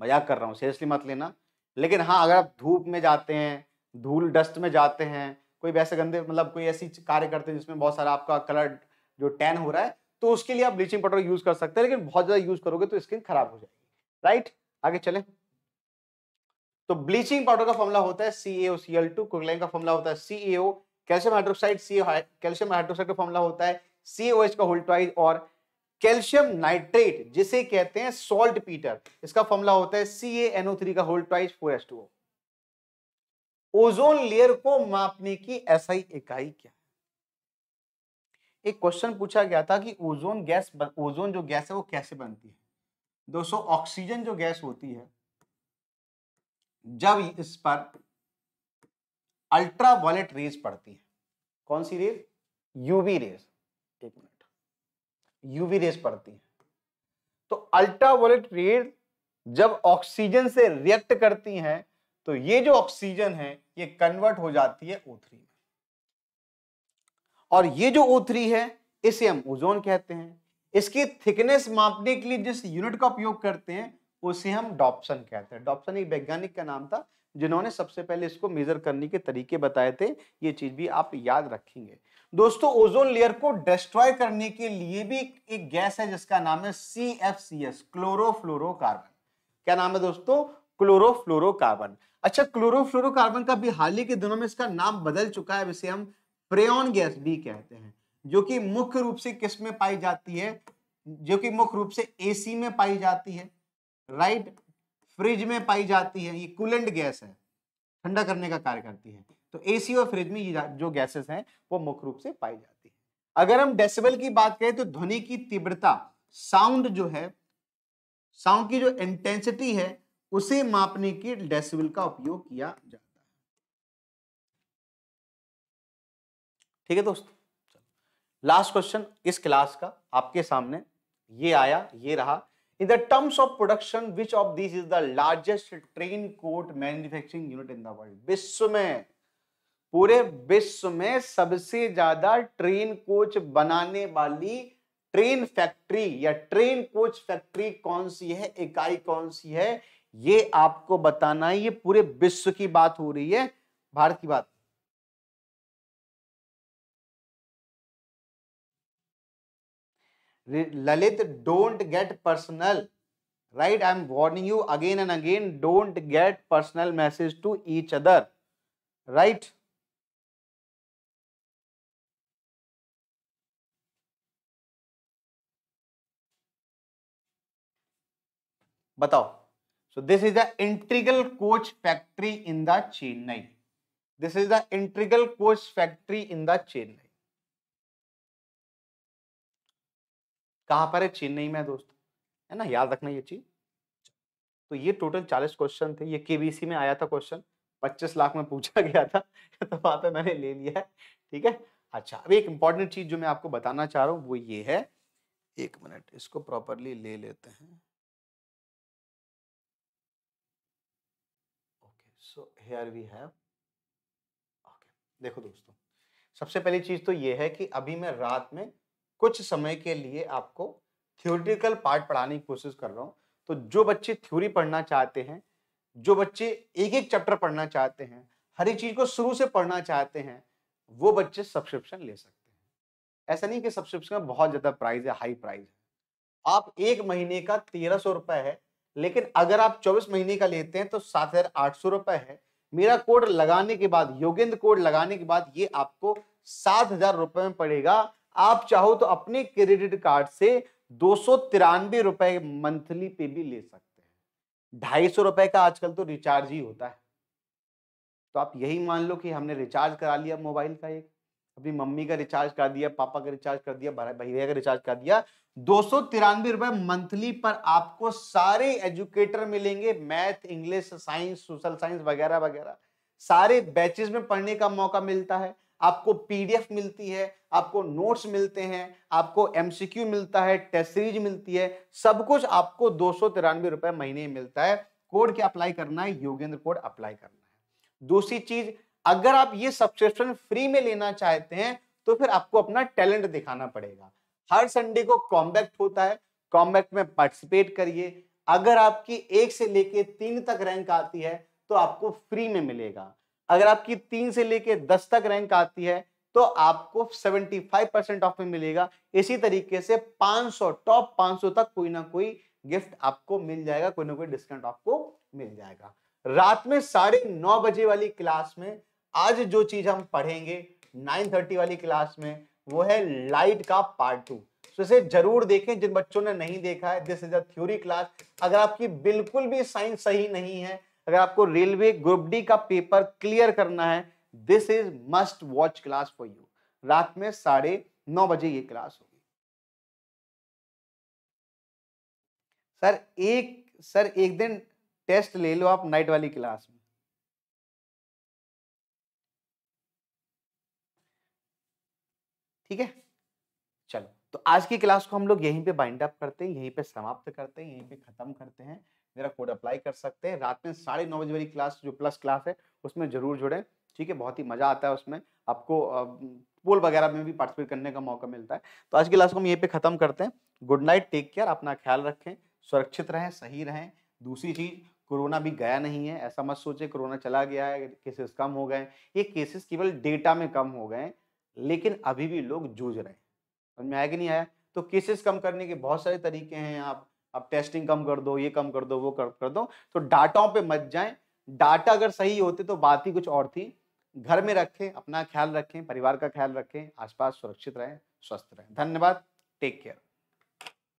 मजाक कर रहा हूँ सीरियसली मत लेना लेकिन हाँ अगर आप धूप में जाते हैं धूल डस्ट में जाते हैं कोई वैसे गंदे मतलब कोई ऐसी कार्य करते हैं जिसमें बहुत सारा आपका कलर जो टैन हो रहा है तो उसके लिए आप ब्लीचिंग पाउडर यूज़ कर सकते हैं लेकिन बहुत ज़्यादा यूज़ करोगे तो स्किन खराब हो जाएगी राइट आगे चले तो ब्लीचिंग पाउडर का फॉर्मूला होता है सी एओ सी एल टू क्विकलाइन का फॉर्मूला होता है C A O calcium hydroxide C calcium hydroxide का फॉर्मूला होता है सी ओ एच का होल्टवाइज और कैल्शियम नाइट्रेट जिसे कहते हैं सोल्ट पीटर इसका फॉर्मूला होता है सी ए एनओ थ्री का होल्ड प्राइस फोर एस टू ओजोन लेयर को मापने की ही इकाई क्या है एक क्वेश्चन पूछा गया था कि ओजोन गैस ओजोन जो गैस है वो कैसे बनती है दोस्तों ऑक्सीजन जो गैस होती है जब इस पर अल्ट्रा वायलेट रेज पड़ती है कौन सी रेज यूवी रेज एक मिनट यूवी रेस पड़ती हैं तो अल्ट्रावायलेट रेड जब ऑक्सीजन से रिएक्ट करती हैं तो ये जो ऑक्सीजन है ये कन्वर्ट हो जाती है ओ थ्री में और ये जो ओ थ्री है इसे हम ओजोन कहते हैं इसकी थिकनेस मापने के लिए जिस यूनिट का उपयोग करते हैं उसे हम डॉप्सन कहते हैं डॉप्सन एक वैज्ञानिक का नाम था जिन्होंने सबसे पहले इसको मेजर करने के तरीके बताए थे ये चीज भी आप याद रखेंगे दोस्तों ओजोन लेयर को डिस्ट्रॉय करने के लिए भी एक गैस है जिसका नाम है C F C S chlorofluorocarbon क्या नाम है दोस्तों क्लोरोफ्लोरोकार्बन अच्छा क्लोरोफ्लोरोकार्बन का भी हाल ही के दिनों में इसका नाम बदल चुका है जिसे हम प्रेन गैस भी कहते हैं जो कि मुख्य रूप से किस में पाई जाती है जो कि मुख्य रूप से एसी में पाई जाती है राइट फ्रिज में पाई जाती है ये कूलेंट गैस है ठंडा करने का कार्य करती है तो एसी और फ्रिज में जो गैसेस हैं वो मुख्य रूप से पाई जाती है अगर हम डेसिबल की बात करें तो ध्वनि की तीव्रता साउंड जो है साउंड की जो इंटेंसिटी है उसे मापने के डेसिबल का उपयोग किया जाता है ठीक है दोस्तों लास्ट क्वेश्चन इस क्लास का आपके सामने ये आया ये रहा in the terms of production which of this is the largest train coach manufacturing unit in the world विश्व में पूरे विश्व में सबसे ज्यादा ट्रेन कोच बनाने वाली ट्रेन फैक्ट्री या ट्रेन कोच फैक्ट्री कौन सी है इकाई कौन सी है ये आपको बताना है ये पूरे विश्व की बात हो रही है भारत की बात Lalit don't get personal right I am warning you again and again don't get personal message to each other right बताओ so this is the integral coach factory in the Chennai this is the integral coach factory in the Chennai कहां पर है चेन्नई में दोस्त है ना याद रखना ये चीज तो ये टोटल चालीस क्वेश्चन थे ये केबीसी में आया था क्वेश्चन पच्चीस लाख में पूछा गया था तो वहां पर मैंने ले लिया है ठीक है अच्छा अब एक इंपॉर्टेंट चीज जो मैं आपको बताना चाह रहा हूँ वो ये है एक मिनट इसको प्रॉपरली ले लेते हैं हेयर वी हैव ओके देखो दोस्तों सबसे पहली चीज तो ये है कि अभी मैं रात में कुछ समय के लिए आपको थ्योरिटिकल पार्ट पढ़ाने की कोशिश कर रहा हूँ तो जो बच्चे थ्योरी पढ़ना चाहते हैं जो बच्चे एक एक चैप्टर पढ़ना चाहते हैं हर एक चीज को शुरू से पढ़ना चाहते हैं वो बच्चे सब्सक्रिप्शन ले सकते हैं ऐसा नहीं कि सब्सक्रिप्शन का बहुत ज्यादा प्राइस है हाई प्राइस है आप एक महीने का तेरह सौ रुपए है लेकिन अगर आप चौबीस महीने का लेते हैं तो सात हजार आठ सौ रुपए है मेरा कोड लगाने के बाद योगेंद्र कोड लगाने के बाद ये आपको सात हजार रुपए में पड़ेगा आप चाहो तो अपने क्रेडिट कार्ड से दो सौ तिरानवे रुपए मंथली पे भी ले सकते हैं ढाई सौ रुपए का आजकल तो रिचार्ज ही होता है तो आप यही मान लो कि हमने रिचार्ज करा लिया मोबाइल का एक अपनी मम्मी का रिचार्ज कर दिया पापा का रिचार्ज कर दिया भैया का रिचार्ज कर दिया दो सौ तिरानवे रुपए मंथली पर आपको सारे एजुकेटर मिलेंगे math English science social science वगैरह वगैरह सारे बैचेस में पढ़ने का मौका मिलता है आपको पीडीएफ मिलती है आपको नोट्स मिलते हैं आपको एमसीक्यू मिलता है टेस्ट सीरीज मिलती है सब कुछ आपको दो सौ रुपए महीने में मिलता है कोड क्या अप्लाई करना है योगेंद्र कोड अप्लाई करना है दूसरी चीज अगर आप ये सब्सक्रिप्शन फ्री में लेना चाहते हैं तो फिर आपको अपना टैलेंट दिखाना पड़ेगा हर संडे को कॉम्बैक्ट होता है कॉम्बैक्ट में पार्टिसिपेट करिए अगर आपकी एक से लेके तीन तक रैंक आती है तो आपको फ्री में मिलेगा अगर आपकी तीन से लेके दस तक रैंक आती है तो आपको 75 परसेंट ऑफ में मिलेगा इसी तरीके से 500 टॉप 500 तक कोई ना कोई गिफ्ट आपको मिल जाएगा कोई ना कोई डिस्काउंट आपको मिल जाएगा रात में साढ़े नौ बजे वाली क्लास में आज जो चीज हम पढ़ेंगे 9:30 वाली क्लास में वो है लाइट का पार्ट टू तो इसे जरूर देखें जिन बच्चों ने नहीं देखा है this is a theory class अगर आपकी बिल्कुल भी साइंस सही नहीं है अगर आपको रेलवे ग्रुप डी का पेपर क्लियर करना है this is must watch class for you रात में साढ़े नौ बजे ये क्लास होगी सर एक सर एक दिन टेस्ट ले लो आप नाइट वाली क्लास में ठीक है चलो तो आज की क्लास को हम लोग यहीं पे बाइंड अप करते हैं यहीं पे समाप्त करते हैं यहीं पे खत्म करते हैं मेरा कोड अप्लाई कर सकते हैं रात में साढ़े नौ बजे वाली क्लास जो प्लस क्लास है उसमें जरूर जुड़ें ठीक है बहुत ही मजा आता है उसमें आपको पोल वगैरह में भी पार्टिसिपेट करने का मौका मिलता है तो आज की क्लास को हम यहीं पे खत्म करते हैं गुड नाइट टेक केयर अपना ख्याल रखें सुरक्षित रहें सही रहें दूसरी चीज कोरोना भी गया नहीं है ऐसा मत सोचे कोरोना चला गया है केसेस कम हो गए ये केसेस केवल डेटा में कम हो गए लेकिन अभी भी लोग जूझ रहे हैं समझ में आया कि नहीं आया तो केसेस कम करने के बहुत सारे तरीके हैं आप अब टेस्टिंग कम कर दो ये कम कर दो वो कर कर दो तो डाटाओं पे मत जाएं डाटा अगर सही होते तो बात ही कुछ और थी घर में रखें अपना ख्याल रखें परिवार का ख्याल रखें आसपास सुरक्षित रहें स्वस्थ रहें धन्यवाद टेक केयर